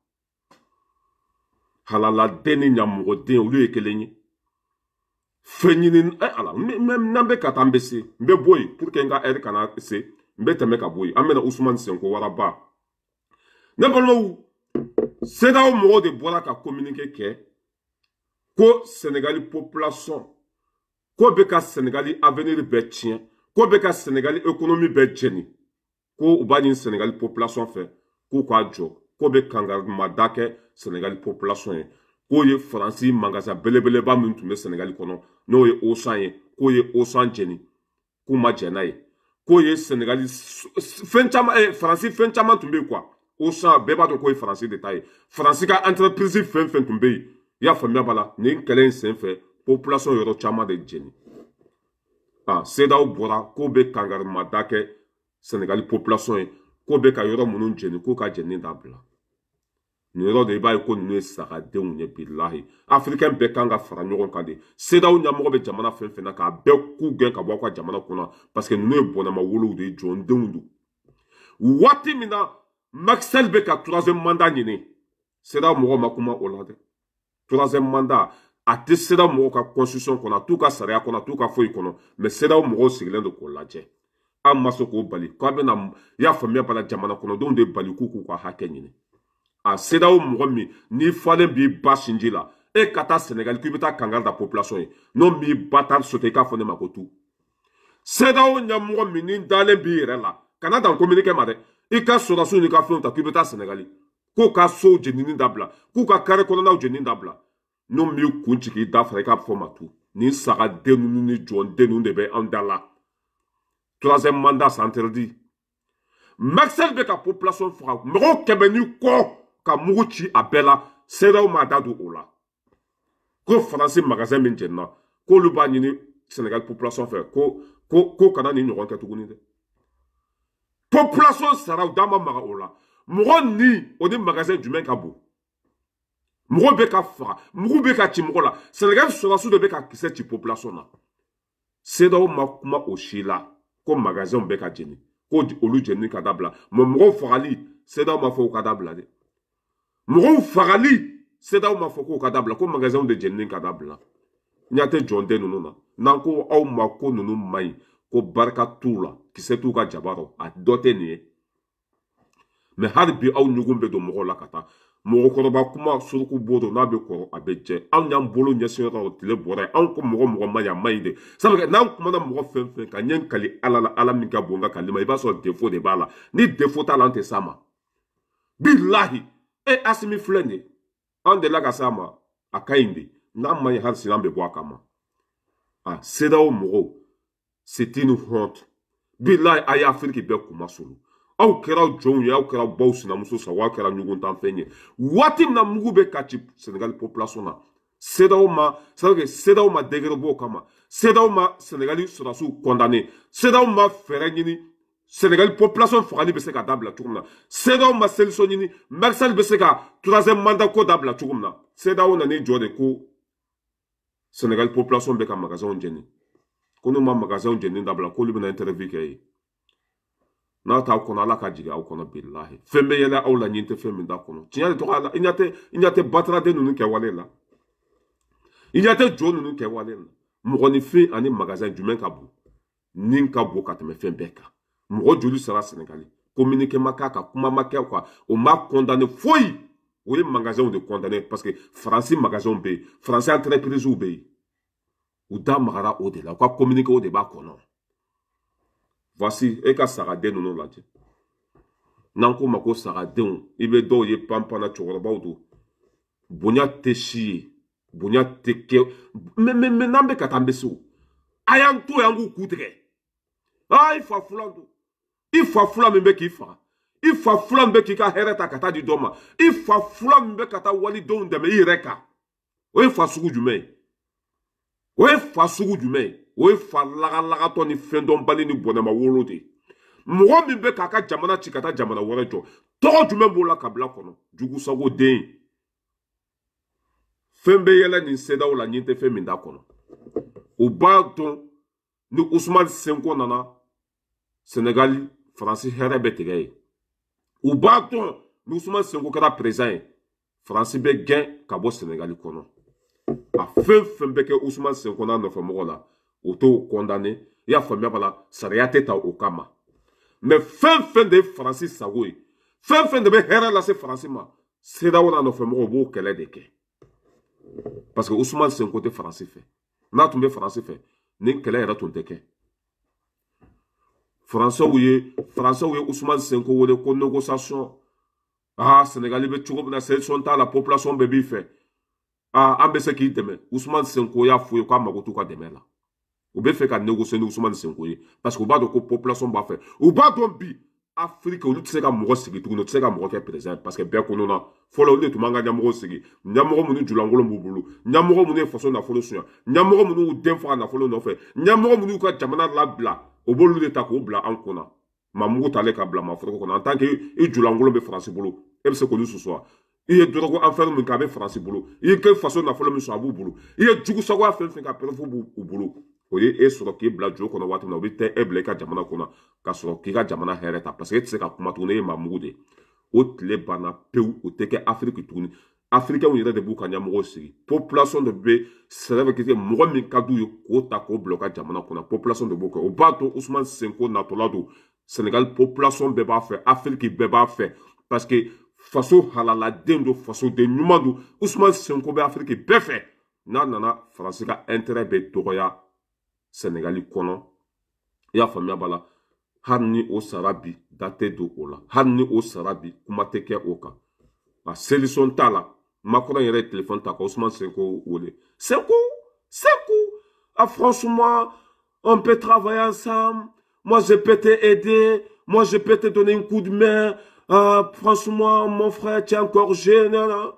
S1: halaladen ni ɲamɔgɔden olu ye kelen ye fɛn ɲini ɛ ala n'an bɛ ka taa an bɛ se n bɛ bɔ yen puruke n ka ɛri kana se n bɛ tɛmɛ ka bɔ yen an bɛna usumani senko waraba ne balimaw sedaw mɔgɔw de bɔra ka kominike kɛ ko senegali population ko bɛ ka senegali avenir bɛɛ tiɲɛ ko bɛ ka senegali ekonomi bɛɛ jeni ko u b'a ɲini senegali population fɛ k'u k'a jɔ ko bɛ kangarimada kɛ senegali population ye k'o ye faransi mangasa belebeleba min tun bɛ senegali kɔnɔ n'o ye osan ye k'o ye osan jeni k'u ma jɛn n'a ye k'o ye senegali fɛn caman eh, faransi fɛn caman tun bɛ yen o sa bɛɛ b'a dɔn ko ye faransi de ta ye faransi ka entreprise fɛn fɛn tun bɛ yen i y'a faamuya b'a la nin kɛlɛ in sen fɛ population yɔrɔ caman de jeni a sedaw bɔra k'o bɛ kangarimada kɛ sɛnɛgali population ye k'o bɛ ka yɔrɔ minnu jeni k'o ka jeni dabila nin yɔrɔ de i b'a ye ko ninnu ye sagadenw ye bilahi afirikɛn bɛɛ kan ka fara ɲɔgɔn kan de sedaw ɲɛmɔgɔ bɛ jamana fɛn fɛn na k'a bɛɛ k'u gɛn ka bɔ aw ka jamana kunna parce que ninnu ye bɔnɛma wolow de ye jɔndenw don waati min na Maxel bɛ ka troisième mandat ɲini sera mɔgɔ ma kuma o la dɛ troisième mandat a tɛ sera mɔgɔ ka constitution kɔnɔ a t'u ka sariya kɔnɔ a t'u ka foyi kɔnɔ mɛ sera mɔgɔw sigilen don k'o lajɛ an ma se k'o bali k'a bɛna y'a faamuya bala jamana kɔnɔdenw de bali k'u k'u ka hakɛ ɲini a sera o mɔgɔ min n'i falen b'i ba sinji la e ka taa sɛnɛgali k'i bɛ taa kangari da population ye n'o m'i ba ta sote i k'a fɔ ne ma ko tu sedaw ɲɛmɔgɔ min ni dalen b'i yɛrɛ la kana dan communiqué ma dɛ i ka sɔrɔdasiw n'i ka fɛnw ta k'i bɛ taa sɛnɛgali k'u ka sow jenini dabila k'u ka kare kɔnɔnaw jenini dabila n'o min y'i kun ci k'i da fara i k'a fɔ ma tu nin saga den ninnu ni jɔn den ninnu de bɛ anw da la troisième mandat c'est interdit maxel bɛ ka population faga mɔgɔw kɛmɛ ni kɔ ka mugu ci a bɛɛ la seerew ma da don o la ko faransi magasin min jɛnina k'olu b'a ɲini sɛnɛgali population fɛ ko ko ko kana nin ɲɔgɔn kɛ tuguni dɛ population sara u d'an ma maga o la mɔgɔ ni o ni magasin jumɛn ka bon mɔgɔ bɛ ka faga mugu bɛ ka ci mɔgɔ la sɛnɛgali sɔrɔdasiw de bɛ ka kisɛ ci population na sedaw ma kuma o si la ko magasinw bɛ ka jeni ko olu jenini ka dabila mɛ mɔgɔw fagali sedaw ma fɔ u ka dabila dɛ mɔgɔw fagali sedaw ma fɔ k'u ka dabila ko magasinw de jenini ka dabila ɲa tɛ jɔn den ninnu na n'an ko aw ma ko ninnu man ɲi ko barika t'u la kisɛ t'u ka jabarɔ a dɔ tɛ nin ye mɛ hali bi aw ɲugun bɛ don mɔgɔw la ka taa mɔgɔkɔrɔba kuma suruku b'o don n'a bɛ kɔrɔ a bɛ jɛ anw y'an bolo ɲɛsin yɔrɔ rɔ tile bɔra ye anw ko mɔgɔ mɔgɔ ma ɲi a ma ɲi de sabu kɛ n'an kumana mɔgɔ fɛn fɛn kan ɲɛ kali ala la ala min ka bon ka kali ma i b'a sɔrɔ defo de b'a la ni defo t'a la an tɛ s'a ma bilahi e asimi filɛ nin ye an delila ka s'a ma a ka ɲi de n'a ma ɲi hali sini an bɛ bɔ a kama a sedaw mɔgɔw c'était une honte bilayi a y'a afiriki bɛɛ kuma solo aw kɛra jɔnw ye aw kɛra baw sinamuso sago aw kɛra ɲɔgɔntanfɛn ye waati min na mugu bɛ ka ci senegali population na sedaw ma sadake sedaw ma degere b'o kama sedaw ma senegali sɔrasiw kɔndane sedaw ma fɛɛrɛ ɲini senegali population fagali bɛ se ka dabila cogo min na sedaw ma selisɔn ɲini marisal bɛ se ka troisième mandat ko dabila cogo min na sedaw nan'i jɔ de ko senegali population bɛ ka magasinw jɛni ko n'u ma magazɛnw jɛnni dabila k'olu bɛna interview kɛ yen n'a t'aw kɔnɔ ala ka jigin aw kɔnɔ bilahi fɛn bɛ yɛlɛ aw la ɲin tɛ fɛn min da kɔnɔ tiɲɛ de tɔgɔ la i ɲɛ tɛ i ɲɛ tɛ bataraden ninnu kɛwale la i ɲɛ tɛ jo ninnu kɛwale la mɔgɔninfin ani magazɛn jumɛn ka bon nin ka bon ka tɛmɛ fɛn bɛɛ kan mɔgɔ joli sara sɛnɛgali communiqué ma k'a kan kuma ma kɛ quoi o ma condamné foyi o ye magasinw de condamné parce que faransi magasinw bɛ yen faransi entreprises bɛ yen u da magara o de la u ka kominikew de b'a kɔnɔ voici e ka sagaden ninnu lajɛ n'an k'o ma ko sagadenw i bɛ dɔw ye panpanna cɛkɔrɔbaw don bonya tɛ si ye bonya tɛ kɛ mɛ mɛ mɛ n'an bɛ ka taa an bɛ se o a y'an to yan k'u k'u tigɛ aa i fa fula don i fa fula min bɛ k'i faga i fa fula min bɛ k'i ka hɛrɛ ta ka taa di dɔ ma i fa fula min bɛ ka taa walidenw dɛmɛ i yɛrɛ kan o ye fa sugu jumɛn ye o ye fa sugu jumɛn ye o ye fa lagalagatɔ ni fɛndɔnbali ni bɔnɛma wolo de ye mɔgɔ min bɛ k'a ka jamana ci ka taa jamana wɛrɛ jɔ tɔgɔ jumɛn b'o la kabila kɔnɔ jugusagoden fɛn bɛ yɛlɛ nin sedaw la ɲɛ tɛ fɛn min t'a kɔnɔ o b'a dɔn ni usumani senko nana senegali faransi hɛrɛ bɛ tigɛ ye u b'a dɔn ni usumani senko kɛra perezan ye faransi bɛ gɛn ka bɔ senegali kɔnɔ a fɛn fɛn bɛ kɛ usman senkɔnna nɔfɛmɔgɔ la o t'o kɔndane i y'a faamuya b'a la sariya tɛ ta o kama mɛ fɛn fɛn de ye faransi sago ye fɛn fɛn de bɛ hɛrɛ lase faransi ma sedaw n'a nɔfɛmɔgɔw b'o kɛlɛ de kɛ parce que usman senko tɛ faransi fɛ n'a tun bɛ faransi fɛ nin kɛlɛ yɛrɛ tun tɛ kɛ faransɛw ye faransɛw ye usman senko wele ko négociation aa ah, sénégali bɛ cogo min na sélection t'a la population bɛɛ b'i fɛ aa an bɛ se k'i dɛmɛ usumani senko y'a f'u ye k'a mago t'u ka dɛmɛ la u bɛ fɛ ka negose ni usumani senko ye parce que u b'a dɔn ko population b'a fɛ u b'a dɔn bi afiriki olu tɛ se ka mɔgɔ sigi tuguni u tɛ se ka mɔgɔ kɛ perezan parce que bɛɛ kɔnɔ na fɔlɔ olu de tun b'an ka ɲɛmɔgɔ sigi ɲɛmɔgɔ minnu julankolon b'u bolo ɲɛmɔgɔ minnu ye faso nafolo suya ɲɛmɔgɔ minnu y'u den faga nafolo nɔfɛ ɲɛmɔgɔ minnu y'u ka jamana labila o b'olu de ta k'o bila an kunna mamugu t'ale ka bila maforoko kɔnɔ en tant que i julankolon bɛ faransi bolo e bɛ se k'olu susu wa i ye dɔrɔgu afɛri min kɛ a bɛ faransi bolo i ye kɛ faso nafolo min sɔrɔ a b'u bolo i ye jugusagoya fɛn fɛn kɛ a pɛrɛfu b'u bolo o ye e sɔrɔ k'i bila jo kɔnɔ waati min na o bɛ tɛ e bila i e ka jamana kɔnɔ ka sɔrɔ k'i ka jamana hɛrɛ ta parce que e tɛ se ka kuma tuguni e ye maa mugu de ye o tile banna pewu o tɛ kɛ afiriki tuguni afirikɛnw yɛrɛ de b'u ka ɲɛmɔgɔw sigi population de bɛ sɛnɛ bɛ kɛ mɔgɔ min ka d'u ye k'o ta k'o bila u ka jamana kɔnɔ population de b'o kɛ o b'a to usumani senko natɔla don senegal population bɛɛ b'a fɛ afiriki bɛɛ b'a fɛ parce que faso halaladen do fasoden ɲuman do usman senko bɛ afiriki bɛɛ fɛ n'a nana faransi ka intɛrɛ bɛ dɔgɔya senegali kɔnɔ i y'a faamuya b'a la hali ni o sara bi da tɛ don o la hali ni o sara bi kuma tɛ kɛ o kan a selisɔn t'a la makɔrɔ yɛrɛ ye telefɔni ta ka usman senko wele senko senko ah franchement on peut travailler ensemble moi je peux t'aider moi je peux te donner un coup de main Ah, franchement, mon frère, tu es encore jeune. Là.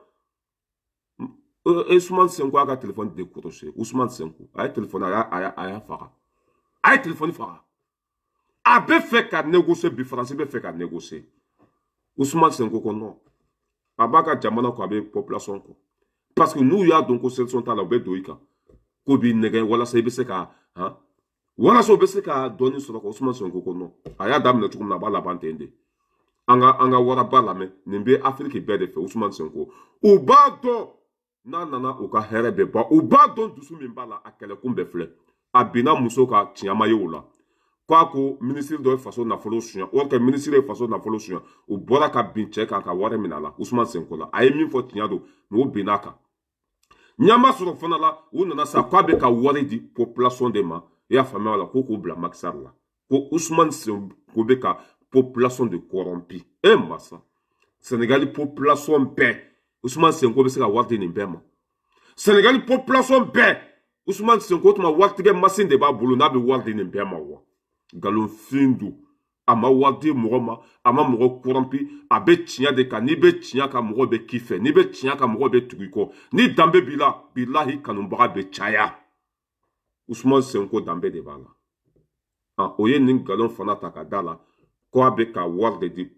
S1: Euh, Ousmane Senko a téléphone décroché. Ousmane Senko. A téléphone à ya Fara. A téléphone Fara. A be fait qu'à négocier, bi français be fait qu'à négocier. Ousmane Senko ko non. A ba ka jamana ko a be population ko. Parce que nous ya donc au sélection ta la be doika. Ko bi nege wala se be se ka hein. Wala so be se ka doni soro ko Ousmane Senko ko non. A ya dam ne tukum na ba la bantende. an ka an ka waraba lamɛn nin bɛ afiriki bɛɛ de fɛ usumani senko u b'a dɔn n'a nana u ka hɛrɛ bɛ ban u b'a dɔn dusu min b'a la a kɛlɛkun bɛɛ filɛ a binna muso ka tiɲɛma ye o la k'a ko minisiri dɔ ye faso nafolo suɲɛ o kɛ minisiri ye faso nafolo suɲɛ u bɔra ka bin cɛ kan ka wari minɛ a la usumani senko la a ye min fɔ tiɲɛ don n'o binna a kan ɲɛma sɔrɔ fana la u nana sa k'a bɛ ka wari di population de ma i y'a faamuya o la ko k'u bila makisari la ko usumani senko bɛ ka population de corrompi e eh, masa senegali population bɛɛ usman senko bɛ se ka wari di nin bɛɛ ma senegali population bɛɛ usman senko tuma waritigɛ masin de b'a bolo n'a bɛ wari di nin bɛɛ ma wa nkalonfin don a ma wari di mɔgɔ ma a ah, ma mɔgɔ kɔrɔnpi a bɛ tiɲɛ de kan n'i bɛ tiɲɛ kan mɔgɔ bɛ k'i fɛ n'i bɛ tiɲɛ kan mɔgɔ bɛ tugu i kɔ ni danbe b'i la bilahi kanubaga bɛ caya usman senko danbe de b'a la o ye nin nkalon fana ta ka da la ko a bɛ ka wari de di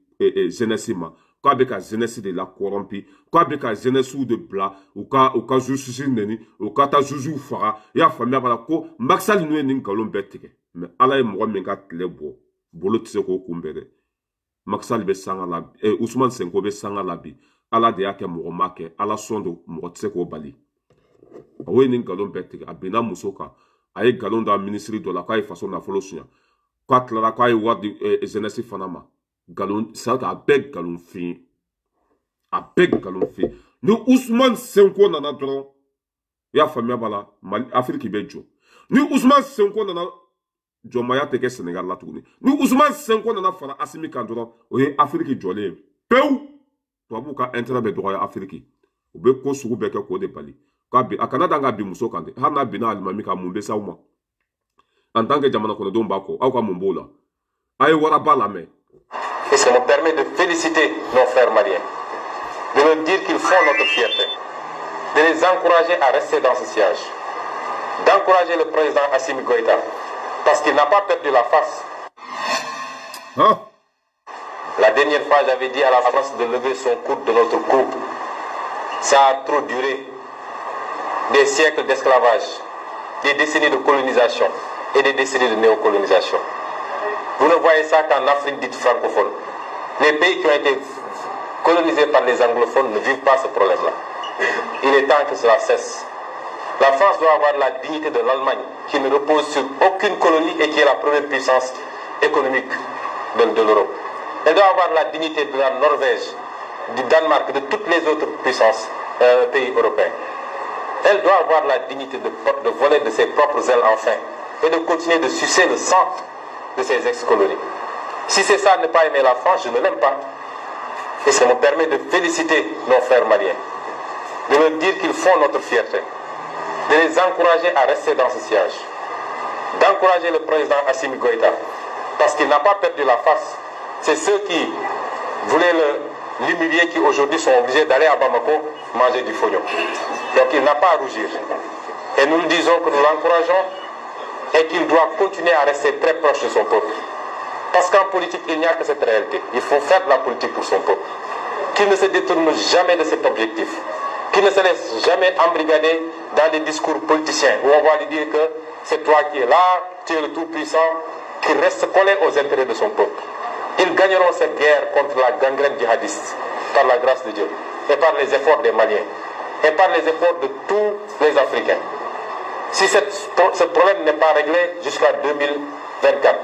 S1: zenɛsi e, ma k'a bɛ ka zenɛsi de la kɔrɔmpi k'a bɛ ka zenɛsiw de bila u ka u ka zususi nɛni u ka taa zuzuw faga i y'a faamuya b'a la ko makisali ninnu ye nin nkalon bɛɛ tigɛ mɛ ala ye mɔgɔ min ka tile bɔ bolo tɛ se k'o kunbɛn dɛ makisali bɛ sanga la ɛ e, usumani senko bɛ sanga la bi ala de y'a kɛ mɔgɔ ma kɛ ala sɔn don mɔgɔ tɛ se k'o bali a ye nin nkalon bɛɛ tigɛ a binna muso kan a ye nkalon da minisiri dɔ la k'a ye faso nafolo suɲɛ ko a tilala euh, ko a ye wari di eh, jeunesse fana ma nkalon saraka a bɛɛ nkalon fin ye a bɛɛ nkalon fin ni usman senko nana dɔrɔn i y'a faamuya b'a la mali afiriki bɛ jɔ ni usman senko nana jɔnmaya tɛ kɛ sɛnɛgali la tuguni ni usman senko nana fara asimi kan dɔrɔn o ye afiriki jɔlen ye pewu tubabuw ka intérêt bɛ dɔgɔya afiriki u bɛ ko sugu bɛɛ kɛ k'o de bali k'a bin a kana dan ka bin muso kan dɛ hali n'a binna alimami kan mun bɛ s'aw ma en tant que
S2: et ça me permet de féliciter nos frères maliens de leur dire qu'ils font notre fierté de les encourager à rester dans ce siège d'encourager le président Assimi Goïta parce qu'il n'a pas perdu la face. Hein? La dernière fois, j'avais dit à la France de lever son coude de notre coupe. Ça a trop duré. Des siècles d'esclavage, des décennies de colonisation, et des décennies de néocolonisation. Vous ne voyez ça qu'en Afrique dite francophone. Les pays qui ont été colonisés par les anglophones ne vivent pas ce problème-là. Il est temps que cela cesse. La France doit avoir la dignité de l'Allemagne, qui ne repose sur aucune colonie et qui est la première puissance économique de, l'Europe. Elle doit avoir la dignité de la Norvège, du Danemark, de toutes les autres puissances, euh, pays européens. Elle doit avoir la dignité de, de voler de ses propres ailes enfin et de continuer de sucer le sang de ses ex-colonies. Si c'est ça, ne pas aimer la France, je ne l'aime pas. Et ça me permet de féliciter nos frères maliens, de leur dire qu'ils font notre fierté, de les encourager à rester dans ce siège, d'encourager le président Assimi Goïta, parce qu'il n'a pas perdu la face. C'est ceux qui voulaient l'humilier qui aujourd'hui sont obligés d'aller à Bamako manger du fognon. Donc il n'a pas à rougir. Et nous disons que nous l'encourageons et qu'il doit continuer à rester très proche de son peuple. Parce qu'en politique, il n'y a que cette réalité. Il faut faire de la politique pour son peuple. Qu'il ne se détourne jamais de cet objectif. Qu'il ne se laisse jamais embrigader dans des discours politiciens où on va lui dire que c'est toi qui es là, tu es le tout-puissant, qu'il reste collé aux intérêts de son peuple. Ils gagneront cette guerre contre la gangrène djihadiste par la grâce de Dieu et par les efforts des Maliens et par les efforts de tous les Africains. Si ce problème n'est pas réglé jusqu'à 2024,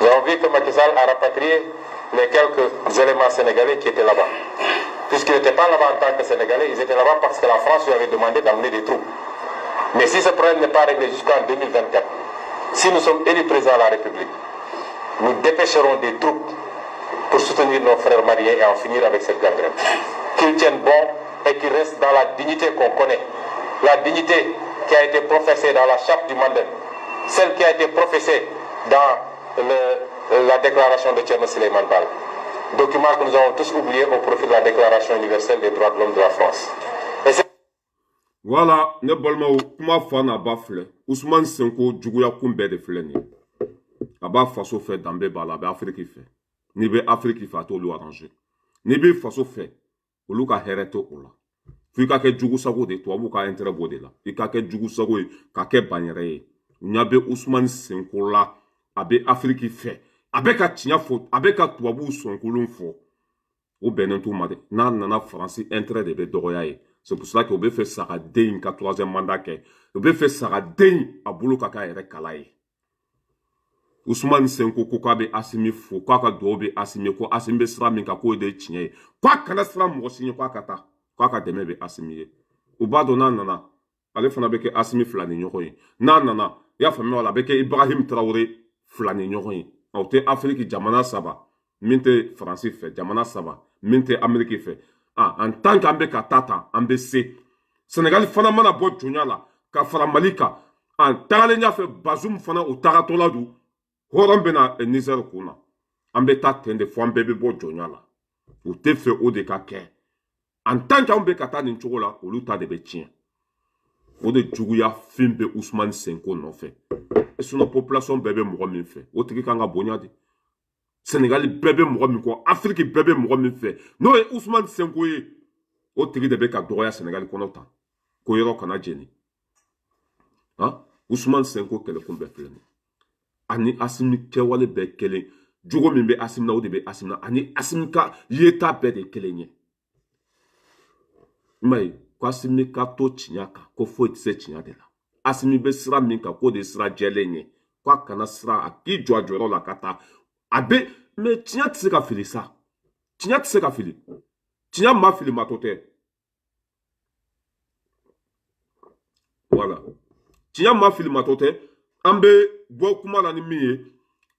S2: nous avons vu que Macky Sall a rapatrié les quelques éléments sénégalais qui étaient là-bas. Puisqu'ils n'étaient pas là-bas en tant que Sénégalais, ils étaient là-bas parce que la France lui avait demandé d'amener des troupes. Mais si ce problème n'est pas réglé jusqu'en 2024, si nous sommes élus présents de la République, nous dépêcherons des troupes pour soutenir nos frères mariés et en finir avec cette gangrène. Qu'ils tiennent bon et qu'ils restent dans la dignité qu'on connaît. La dignité qui a été professée dans la charte du Mandel, celle qui a été professée dans le, la déclaration de Tcherno Suleiman Bal. Document que nous avons tous oublié au profit de la Déclaration universelle des droits de l'homme de la France.
S1: Voilà, ne avons kuma fa n'a de Ousmane usman senko juguya koumbe de filɛ a b'a faso fɛ danbe b'a la a nous n'i be Afrique fɛ a t'olu arrange n'i b'i faso fɛ olu ka hɛrɛ f'i ka kɛ jugu sago de ye tubabuw ka intérêt b'o de la i ka kɛ jugu sago ye ka kɛ banyɛrɛ ye u ɲa bɛ usumani senkorola a bɛ afiriki fɛ a bɛ ka tiɲɛ fɔ a bɛ ka tubabuw sɔnkolon fɔ o bɛnnen t'u ma dɛ n'a nana faransi intérêt de bɛ dɔgɔya ye c'est pour cela que u bɛ fɛ saga den in ka troisième mandat kɛ u bɛ fɛ saga den in a bolo ka k'a yɛrɛ kala ye usumani senko ko k'a bɛ asimi fo k'a ka duwawu bɛ asimi ko asimi bɛ sira min kan k'o de ye tiɲɛ ye k'a kana siran mɔgɔ si ɲɛ k'a ka taa k'a ka dɛmɛ bɛ asimi ye u b'a dɔn n'a nana ale fana bɛ kɛ asimi fila ni ɲɔgɔn ye n'a nana i y'a faamuya la a bɛ kɛ ibrahim tarawele fila ni ɲɔgɔn ye o tɛ afiriki jamana saba min tɛ faransi fɛ jamana saba min tɛ ameriki fɛ ah, an tan k'an bɛ ka taa tan an bɛ se senegali fana mana bɔ jonya la ka fara mali kan an tagalen ɲɛfɛ bazum fana u tagatɔla don hɔrɔn bɛna nizɛri kun na eh, an bɛ taa ten de fɔ an bɛɛ bɛ bɔ jɔnya la u tɛ fɛ o de ka kɛ an tan k'anw bɛ ka taa nin cogo la olu ta de bɛ tiɲɛ o de juguya fin bɛ usumani senko nɔfɛ sinɔn population bɛɛ bɛ mɔgɔ min fɛ o tigi kan ka bonya de sɛnɛgali bɛɛ bɛ mɔgɔ min kɔ afiriki bɛɛ bɛ mɔgɔ min fɛ n'o ye usumani senko ye o tigi de bɛ ka dɔgɔya sɛnɛgali kɔnɔ tan ko yɔrɔ kana jeni han usumani senko kɛlɛkun bɛɛ filɛ nin ani asimi kɛwale bɛɛ kelen jogo min bɛ asimi na o de bɛ asimi na ani asimi ka yeta bɛɛ de kelen ye i m'a ye ko asimi ka to tiɲɛ kan ko foyi tɛ se tiɲɛ de la asimi bɛ sira min kan k'o de ye sira jɛlen ye ko a kana sira a k'i jɔ a jɔyɔrɔ la ka taa a bɛ mɛ tiɲɛ tɛ se ka fili sa tiɲɛ tɛ se ka fili tiɲɛ ma fili matɔ tɛ wala tiɲɛ ma fili matɔ tɛ an bɛ bɔ kuma la ni min ye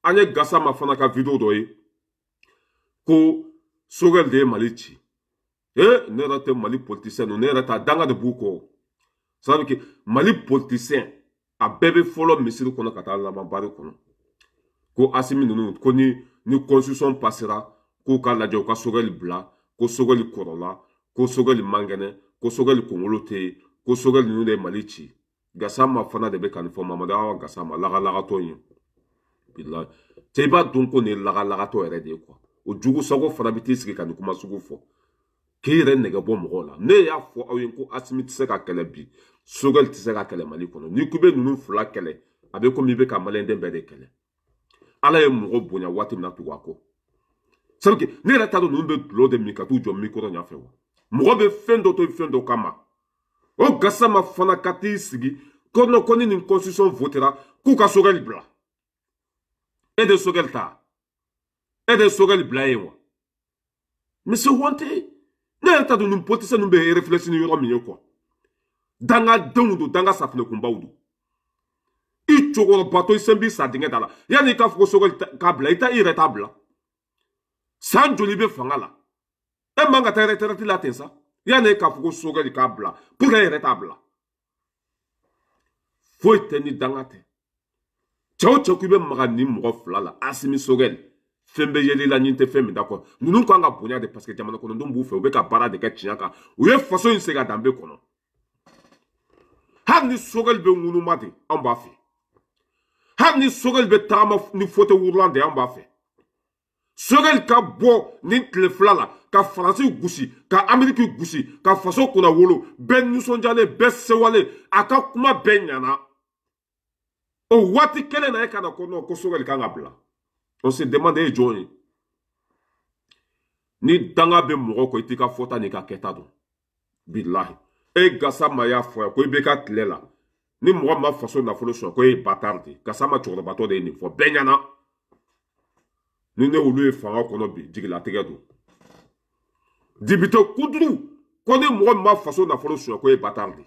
S1: an ye gasa ma fana ka video dɔ ye ko sogɛli de ye mali ci e eh, ne yɛrɛ tɛ mali politisiyɛn nu ne yɛrɛ t'a danga de b'u kɔ sabu ke mali politisiyɛn a bɛɛ bɛ fɔlɔ misiri kɔnɔ ka taa laban bari kɔnɔ ko asimi ninnu ko ni ni constitution passera k'u ka lajɛ u ka sogɛli bila ko sogɛli kɔrɔla ko sogɛli mangɛnɛ ko sogɛli kunkolo tɛ yen ko sogɛli ninnu de ye mali ci gasama fana de bɛ ka nin fɔ mamadu awa gasama lagalagatɔ ye bilahi cɛ i b'a dɔn ko nin ye lagalagatɔ yɛrɛ de ye kuwa o jugu sago fana bɛ t'i sigi ka nin kuma sugu fɔ k'i yɛrɛ nɛgɛ bɔ mɔgɔw la ne y'a fɔ aw ye ko asimi tɛ se ka kɛlɛ bi sogɛli tɛ se ka kɛlɛ mali kɔnɔ n'i ko i bɛ ninnu fila kɛlɛ a bɛ komi i bɛ ka maliyɛnden bɛɛ de kɛlɛ ala ye mɔgɔ bonya waati min na tugu a kɔ sabu ne yɛrɛ t'a dɔn ninnu bɛ dulo de min ka t'u jɔ mikɔrɔ ɲɛfɛ wa mɔgɔ bɛ fɛn dɔ to fɛn dɔ kama o gasama fana ka t'i sigi kɔnɔ ko ni nin constitution votera k'u ka sogɛli bila e de sogɛli ta e de sogɛli bila yen wa monsieur wante yɛrɛ ta don nin politisiɛn ninnu bɛ reflexi ni yɔrɔ min ye kuwa dangadenw don danga safinɛkunbaw don i cɛkɔrɔbatɔ i sen b'i sa dingɛ da la yanni i k'a fɔ ko sogɛli k'a bila i ta i yɛrɛ t'a bila san joli i bɛ fanga la e man ka taa retraite e la ten sa yanni e k'a fɔ ko sogɛli k'a bila pour que e yɛrɛ t'a bila foyi tɛ ni danga tɛ cɛ o cɛ k'i bɛ maga nin mɔgɔ fila la asimi sogɛli fɛn bɛ yeli la ɲin tɛ fɛn min dakɔ ninnu kan ka bonya de parce que jamana kɔnɔdenw b'u fɛ u bɛ ka baara de kɛ tiɲɛ kan u ye faso in segin a danbe kɔnɔ hali ni sogɛli bɛ ŋunuma de an b'a fɛ hali ni sogɛli bɛ tagama ni fote wurulan de an b'a fɛ sogɛli ka bɔ nin tile fila la ka faransi gosi ka ameriki gosi ka faso kunna wolo bɛɛ nisɔndiyalen bɛɛ sewalen a ka kuma bɛɛ ɲana o waati kelen na e ka na ko nɔn ko sogɛli kan ka bila on se demande e eh, ye jɔn ye ni danga bɛ mɔgɔ kɔ i t'i ka fɔta n'i ka kɛta dɔn bilahi e gasa ma y'a fɔ yan ko i e bɛ ka tile la ni mɔgɔ ma faso nafolo sɔrɔ ko e ye batard de gasa ma cɛkɔrɔbatɔ de ye nin fɔ bɛɛ ɲɛna ni ne olu ye fanga kɔnɔ bi jigilatigɛ don dibite kuduru ko ni mɔgɔ min ma faso nafolo sɔrɔ ko ye batard de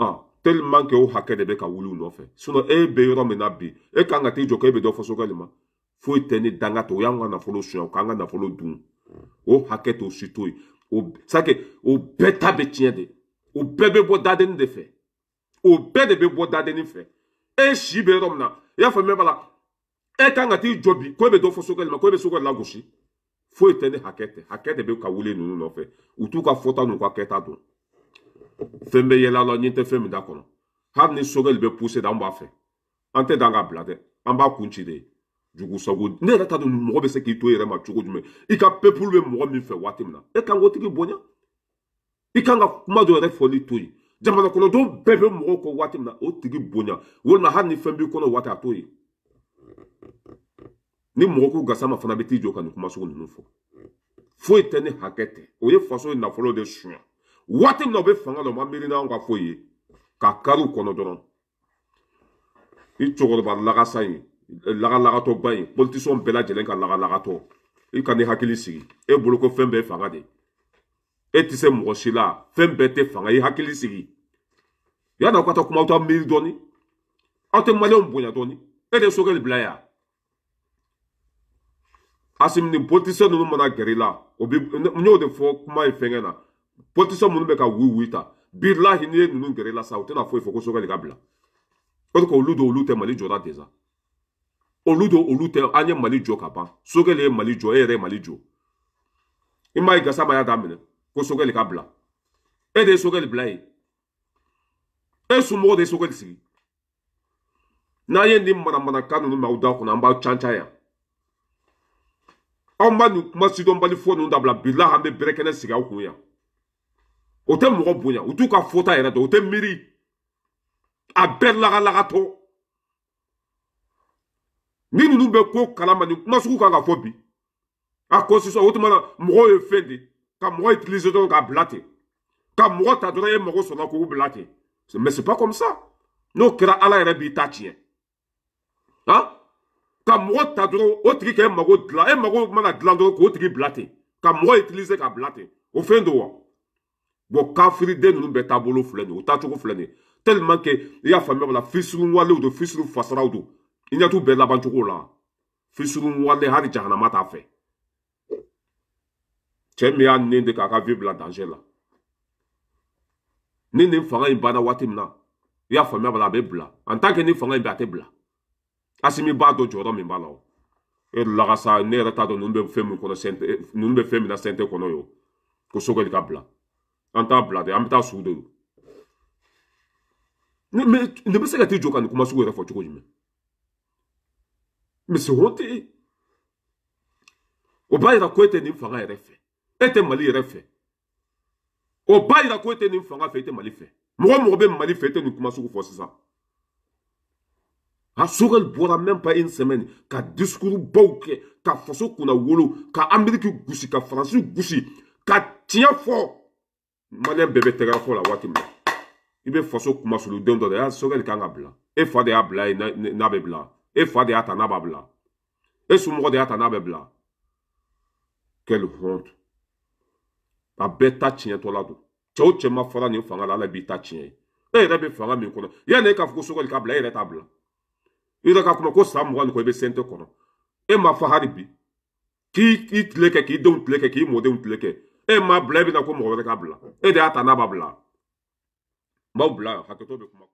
S1: ah tellement que o hakɛ de bɛ ka wuli u nɔfɛ sinɔn e bɛ yɔrɔ min na bi e kan ka t'i jɔ k'e bɛ dɔ fɔ sokɛ le ma foyi e tɛ ni danga tɛ o y'an ka nafolo suɲɛ o k'an ka nafolo dun o hakɛ t'o si to yen o sake o bɛɛ ta bɛ tiɲɛ de o bɛɛ bɛ bɔ dadenni de fɛ o bɛɛ de bɛ bɔ dadenni fɛ e si bɛ yɔrɔ min na i y'a faamuya b'a la e kan ka t'i jɔ bi ko e bɛ dɔ fɔ sokɛ le ma ko e bɛ sokɛ lagosi foyi e tɛ ni hakɛ tɛ hakɛ de bɛ ka wuli ninnu nɔfɛ u t'u ka fɔta n'u ka kɛta dɔn fɛn bɛ yɛlɛ a la ɲɛ tɛ fɛn min da kɔnɔ hali ni sogɛli bɛ puse da an b'a fɛ an tɛ dan ka bila dɛ an b'a kun ci de jugu sago ne yɛrɛ t'a dɔn mɔgɔ bɛ se k'i to yɛrɛ ma cogo jumɛn i ka pepulu bɛ mɔgɔ min fɛ waati min na e kan k'o tigi bonya i kan ka kuma dɔ yɛrɛ fɔli to yen jamana kɔnɔdenw bɛɛ bɛ mɔgɔw kɔ waati min na o tigi bonya walima hali ni fɛn b'i kɔnɔ waati a t'o ye ni mɔgɔ ko gasa ma fana bɛ t'i jɔ ka nin kuma sugu ninnu fɔ foyi tɛ ni hakɛ tɛ o ye faso ye nafolo de suɲa waati min na u bɛ fanga la u ma miiri n'anw ka foyi ye ka kari u kɔnɔ dɔrɔn i cɛkɔrɔba lagasa in lagalagatɔba in politisiyɔn bɛɛ lajɛlen ka lagalagatɔ i ka n'i hakili sigi e bolo ko fɛn bɛɛ ye fanga de e tɛ se mɔgɔ si la fɛn bɛɛ tɛ fanga i hakili sigi yanni aw ka taa kuma aw ta miiri dɔɔni aw tɛ maliyɛnw bonya dɔɔni e de ye sokɛli bila yan asimini politisiyɛn ninnu mana gɛrɛ i la o bi n y'o de fɔ kuma ye fɛnkɛ na. politisiyɛn minnu bɛ ka wuyi wuyi ta bilahi n'i ye ninnu gɛrɛ i la sa u tɛna foyi e fɔ ko sokɛli ka bila o de ko olu don olu tɛ mali jɔra deza olu don olu tɛ an ye mali jɔ ka ban sokɛli ye mali jɔ e yɛrɛ ye mali jɔ i m'a ye gasa ma y'a daminɛ ko sokɛli ka bila e de ye sokɛli bila yen e somɔgɔw de ye sokɛli sigi n'an ye nin manamanakan ninnu mɛn aw da kɔnɔ an b'aw can can yan anw b'a nin kuma sidɔnbali fɔ ninnu dabila bilahi an bɛ bɛrɛ kɛnɛ sigi aw kun yan. o tɛ mɔgɔ bonya u t'u ka fota yɛrɛ dɔn u tɛ miiri a bɛɛ lagalagatɔ ni ninnu bɛ ko kalama ni kuma sugu kan ka fɔ bi a constitution o tuma na mɔgɔw ye fɛn de ka mɔgɔ utiliser dɔrɔn k'a bila ten ka mɔgɔ ta dɔrɔn e mago sɔnna k'u bila ten mais c'est pas comme ça n'o kɛra ala yɛrɛ b'i ta tiɲɛ han ka mɔgɔ ta dɔrɔn o tigi k'e mago dilan e mago mana dilan dɔrɔn k'o tigi bila ten ka mɔgɔ utiliser k'a bila ten o fɛn don wa. Bon, kafiriden ninnu bɛɛ taabolo filɛ nin ye o taacogo filɛ nin ye tellement que i y'a faamuya wala fisurunwalew don fisuru fasaraw don i ɲɛ t'u bɛɛ labancogo la fisurunwale hali jahanama t'a fɛ cɛ min y'a nɛn de k'a ka vie bila danger la ni nin fanga in banna waati min na i y'a faamuya bala a bɛ bila en tant que ni fanga in bɛ a tɛ bila asimi b'a dɔn jɔyɔrɔ min b'a la o e lagasa ne yɛrɛ t'a dɔn ninnu bɛ fɛn min kɔnɔ ninnu bɛ fɛn min na sɛnte kɔnɔ ye o ko sogɛli ka bila an t'a bila dɛ an bɛ taa sugu de don ne mɛ ne bɛ se ka t'i jɔ ka nin kuma sugu yɛrɛ fɔ cogo jumɛn mɛ c'est honte o b'a yira ko e tɛ nin fanga yɛrɛ fɛ e tɛ mali yɛrɛ fɛ o b'a yira ko e tɛ nin fanga fɛ e tɛ mali fɛ mɔgɔ o mɔgɔ bɛ mali fɛ e tɛ nin kuma sugu fɔ sisan a sogɛli ah, bɔra même pas une semaine ka discours baw kɛ ka faso kunna wolo ka ameriki gosi ka faransi gosi ka tiɲɛ fɔ maliyɛn bɛɛ bɛ tɛgɛrɛ fɔ la waati min na i bɛ faso kuma sulu don dɔ de y'a ah, sokɛli kan ka bila e fa de y'a bila ye n'a bɛ bila e fa de y'a ta n'a b'a bila e somɔgɔ de y'a ta n'a bɛ bila quelle honte a bɛɛ ta tiɲɛtɔla don cɛ o cɛ ma fara nin fanga la ala b'i ta tiɲɛ e yɛrɛ bɛ fanga min kɔnɔ yanni e k'a fɔ ko sokɛli k'a bila e yɛrɛ t'a bila i e yɛrɛ ka kuma ko san mugan nin kɔ i e bɛ sɛnte kɔnɔ e ma fa hali bi k'i tile kɛ k'i denw tile kɛ k'i mɔdenw tile kɛ e ma bila e bɛna ko mɔgɔ wɛrɛ ka bila e de y'a ta n'a b'a bila n b'aw bila hakɛto bɛ kuma